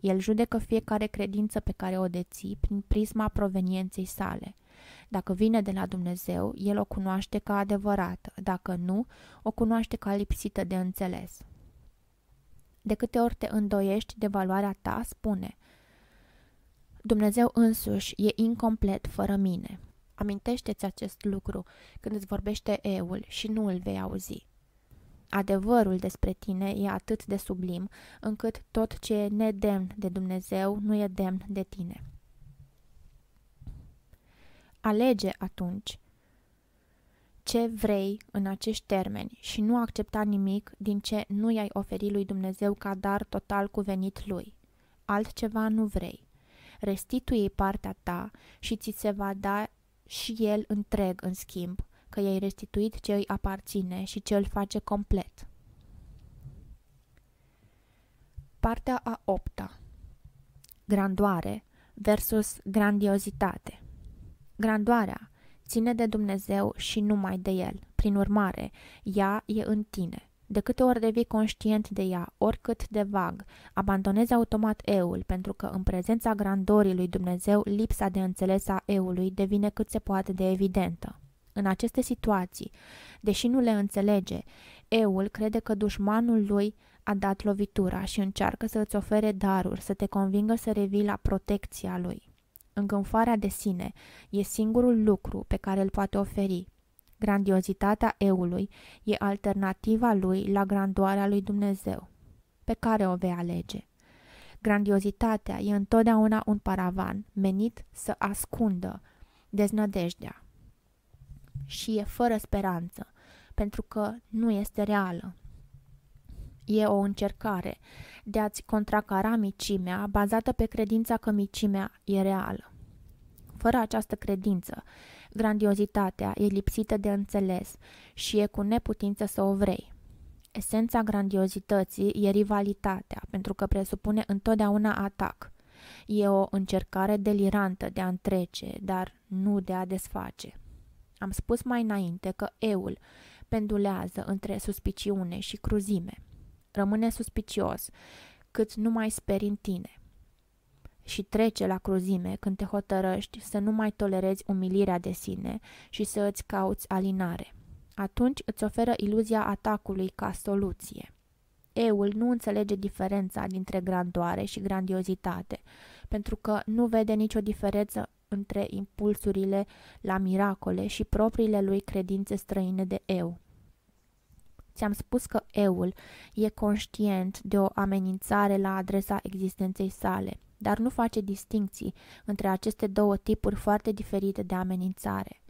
El judecă fiecare credință pe care o deții prin prisma provenienței sale. Dacă vine de la Dumnezeu, el o cunoaște ca adevărată, dacă nu, o cunoaște ca lipsită de înțeles. De câte ori te îndoiești de valoarea ta, spune Dumnezeu însuși e incomplet fără mine. Amintește-ți acest lucru când îți vorbește eul și nu îl vei auzi. Adevărul despre tine e atât de sublim încât tot ce e nedemn de Dumnezeu nu e demn de tine. Alege atunci ce vrei în acești termeni și nu accepta nimic din ce nu i-ai oferit lui Dumnezeu ca dar total cuvenit lui. Altceva nu vrei. Restituie partea ta și ți se va da și el întreg în schimb, că i-ai restituit ce îi aparține și ce îl face complet. Partea a opta Grandoare versus grandiozitate Grandoarea ține de Dumnezeu și numai de El. Prin urmare, ea e în tine. De câte ori devii conștient de ea, oricât de vag, abandonezi automat eul, pentru că în prezența grandorii lui Dumnezeu, lipsa de înțeles a eului devine cât se poate de evidentă. În aceste situații, deși nu le înțelege, eul crede că dușmanul lui a dat lovitura și încearcă să îți ofere daruri, să te convingă să revii la protecția lui. Îngânfarea de sine e singurul lucru pe care îl poate oferi. Grandiozitatea eului e alternativa lui la grandoarea lui Dumnezeu. Pe care o vei alege? Grandiozitatea e întotdeauna un paravan menit să ascundă deznădejdea. Și e fără speranță, pentru că nu este reală. E o încercare de a-ți contracara micimea bazată pe credința că micimea e reală. Fără această credință, grandiozitatea e lipsită de înțeles și e cu neputință să o vrei. Esența grandiozității e rivalitatea, pentru că presupune întotdeauna atac. E o încercare delirantă de a întrece, dar nu de a desface. Am spus mai înainte că eul pendulează între suspiciune și cruzime – Rămâne suspicios, cât nu mai speri în tine. Și trece la cruzime când te hotărăști să nu mai tolerezi umilirea de sine și să îți cauți alinare. Atunci îți oferă iluzia atacului ca soluție. Eul nu înțelege diferența dintre grandoare și grandiozitate, pentru că nu vede nicio diferență între impulsurile la miracole și propriile lui credințe străine de eu. Ți-am spus că eul e conștient de o amenințare la adresa existenței sale, dar nu face distincții între aceste două tipuri foarte diferite de amenințare.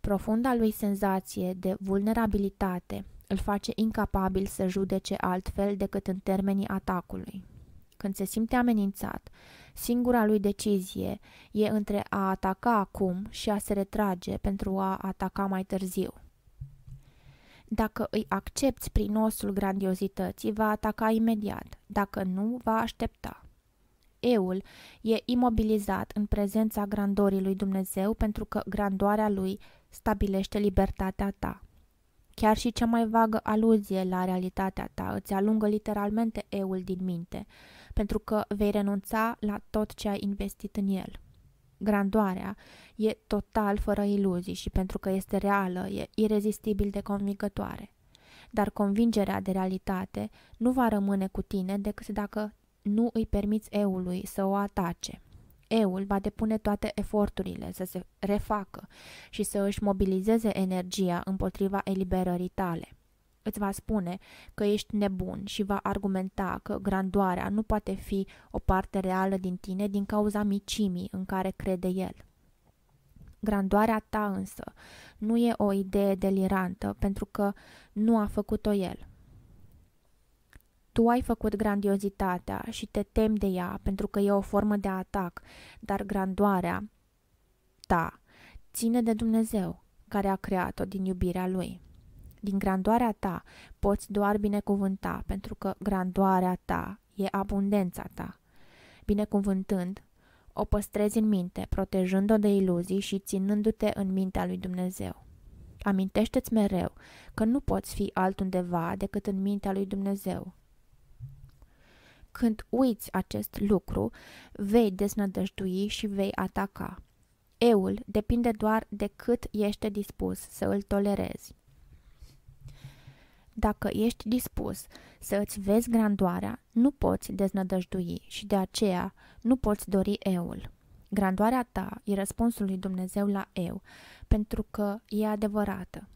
Profunda lui senzație de vulnerabilitate îl face incapabil să judece altfel decât în termenii atacului. Când se simte amenințat, singura lui decizie e între a ataca acum și a se retrage pentru a ataca mai târziu. Dacă îi accepti prin osul grandiozității, va ataca imediat, dacă nu, va aștepta. Eul e imobilizat în prezența grandorii lui Dumnezeu pentru că grandoarea lui stabilește libertatea ta. Chiar și cea mai vagă aluzie la realitatea ta îți alungă literalmente eul din minte, pentru că vei renunța la tot ce ai investit în el. Grandoarea e total fără iluzii și pentru că este reală, e irezistibil de convingătoare. Dar convingerea de realitate nu va rămâne cu tine decât dacă nu îi permiți eului să o atace. Eul va depune toate eforturile să se refacă și să își mobilizeze energia împotriva eliberării tale – îți va spune că ești nebun și va argumenta că grandoarea nu poate fi o parte reală din tine din cauza micimii în care crede el. Grandoarea ta însă nu e o idee delirantă pentru că nu a făcut-o el. Tu ai făcut grandiozitatea și te temi de ea pentru că e o formă de atac, dar grandoarea ta ține de Dumnezeu care a creat-o din iubirea lui din grandoarea ta poți doar binecuvânta, pentru că grandoarea ta e abundența ta. Binecuvântând, o păstrezi în minte, protejând-o de iluzii și ținându-te în mintea lui Dumnezeu. Amintește-ți mereu că nu poți fi altundeva decât în mintea lui Dumnezeu. Când uiți acest lucru, vei desnădăjdui și vei ataca. Eul depinde doar de cât ești dispus să îl tolerezi. Dacă ești dispus să îți vezi grandoarea, nu poți deznădăjdui și de aceea nu poți dori eul. Grandoarea ta e răspunsul lui Dumnezeu la eu, pentru că e adevărată.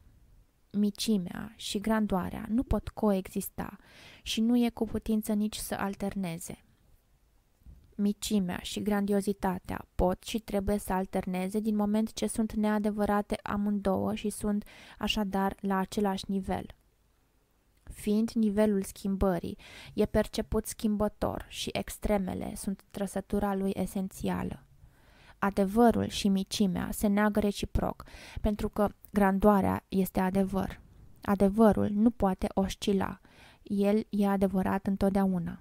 Micimea și grandoarea nu pot coexista și nu e cu putință nici să alterneze. Micimea și grandiozitatea pot și trebuie să alterneze din moment ce sunt neadevărate amândouă și sunt așadar la același nivel fiind nivelul schimbării, e perceput schimbător și extremele sunt trăsătura lui esențială. Adevărul și micimea se neagă reciproc, pentru că grandoarea este adevăr. Adevărul nu poate oscila, el e adevărat întotdeauna.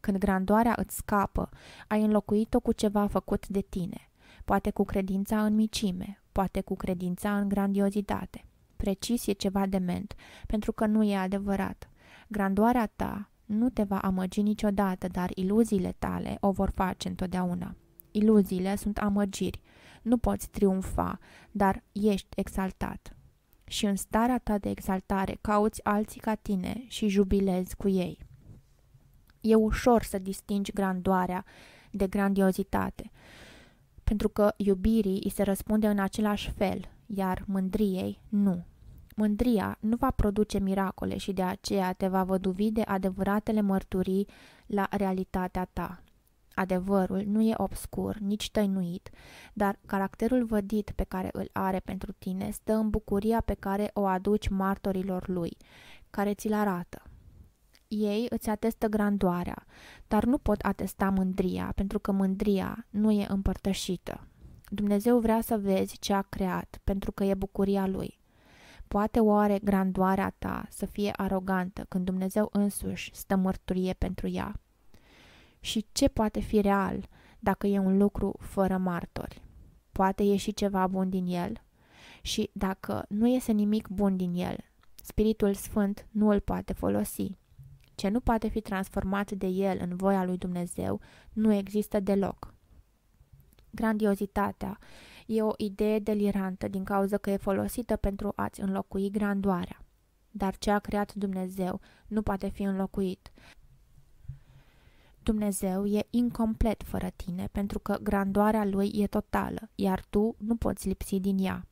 Când grandoarea îți scapă, ai înlocuit-o cu ceva făcut de tine, poate cu credința în micime, poate cu credința în grandiozitate – precis e ceva dement, pentru că nu e adevărat. Grandoarea ta nu te va amăgi niciodată, dar iluziile tale o vor face întotdeauna. Iluziile sunt amăgiri. Nu poți triumfa, dar ești exaltat. Și în starea ta de exaltare cauți alții ca tine și jubilezi cu ei. E ușor să distingi grandoarea de grandiozitate, pentru că iubirii îi se răspunde în același fel, iar mândriei nu. Mândria nu va produce miracole și de aceea te va văduvi de adevăratele mărturii la realitatea ta. Adevărul nu e obscur, nici tăinuit, dar caracterul vădit pe care îl are pentru tine stă în bucuria pe care o aduci martorilor lui, care ți-l arată. Ei îți atestă grandoarea, dar nu pot atesta mândria, pentru că mândria nu e împărtășită. Dumnezeu vrea să vezi ce a creat, pentru că e bucuria Lui. Poate oare grandoarea ta să fie arogantă când Dumnezeu însuși stă mărturie pentru ea? Și ce poate fi real dacă e un lucru fără martori? Poate ieși ceva bun din el? Și dacă nu iese nimic bun din el, Spiritul Sfânt nu îl poate folosi. Ce nu poate fi transformat de el în voia lui Dumnezeu nu există deloc. Grandiozitatea e o idee delirantă din cauza că e folosită pentru a-ți înlocui grandoarea. Dar ce a creat Dumnezeu nu poate fi înlocuit. Dumnezeu e incomplet fără tine pentru că grandoarea lui e totală, iar tu nu poți lipsi din ea.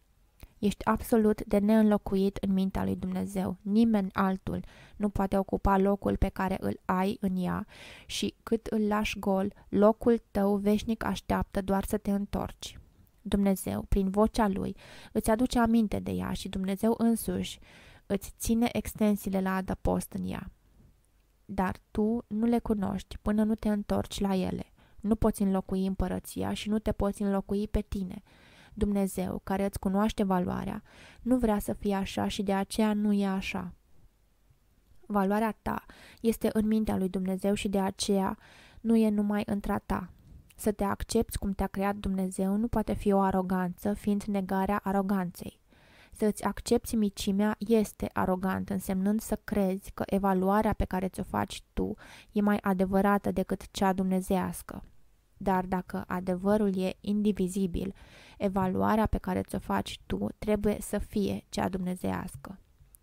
Ești absolut de neînlocuit în mintea lui Dumnezeu. Nimeni altul nu poate ocupa locul pe care îl ai în ea și cât îl lași gol, locul tău veșnic așteaptă doar să te întorci. Dumnezeu, prin vocea Lui, îți aduce aminte de ea și Dumnezeu însuși îți ține extensiile la adăpost în ea. Dar tu nu le cunoști până nu te întorci la ele. Nu poți înlocui împărăția și nu te poți înlocui pe tine – Dumnezeu, care îți cunoaște valoarea, nu vrea să fie așa și de aceea nu e așa. Valoarea ta este în mintea lui Dumnezeu și de aceea nu e numai într ta. Să te accepti cum te-a creat Dumnezeu nu poate fi o aroganță, fiind negarea aroganței. Să îți accepti micimea este arogant, însemnând să crezi că evaluarea pe care ți-o faci tu e mai adevărată decât cea dumnezească. Dar dacă adevărul e indivizibil, evaluarea pe care ți-o faci tu trebuie să fie cea dumnezească.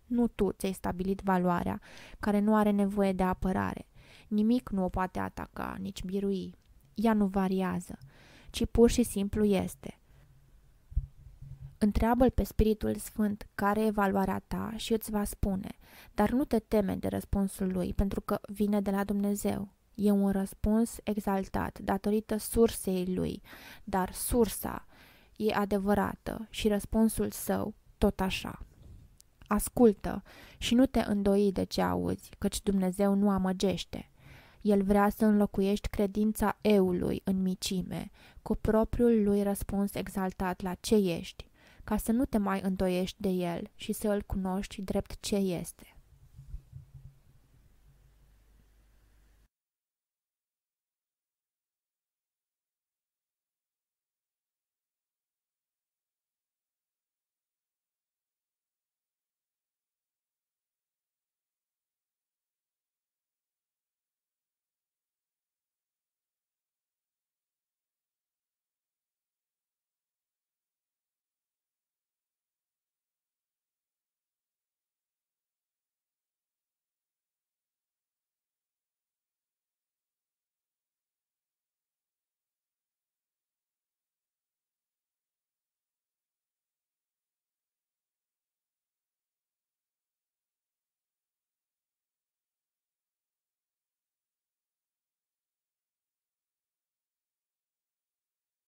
Nu tu ți-ai stabilit valoarea, care nu are nevoie de apărare. Nimic nu o poate ataca, nici birui. Ea nu variază, ci pur și simplu este. Întreabă-l pe Spiritul Sfânt care e valoarea ta și îți va spune, dar nu te teme de răspunsul lui, pentru că vine de la Dumnezeu. E un răspuns exaltat, datorită sursei lui, dar sursa e adevărată și răspunsul său tot așa. Ascultă și nu te îndoi de ce auzi, căci Dumnezeu nu amăgește. El vrea să înlocuiești credința eului în micime, cu propriul lui răspuns exaltat la ce ești, ca să nu te mai îndoiești de el și să îl cunoști drept ce este.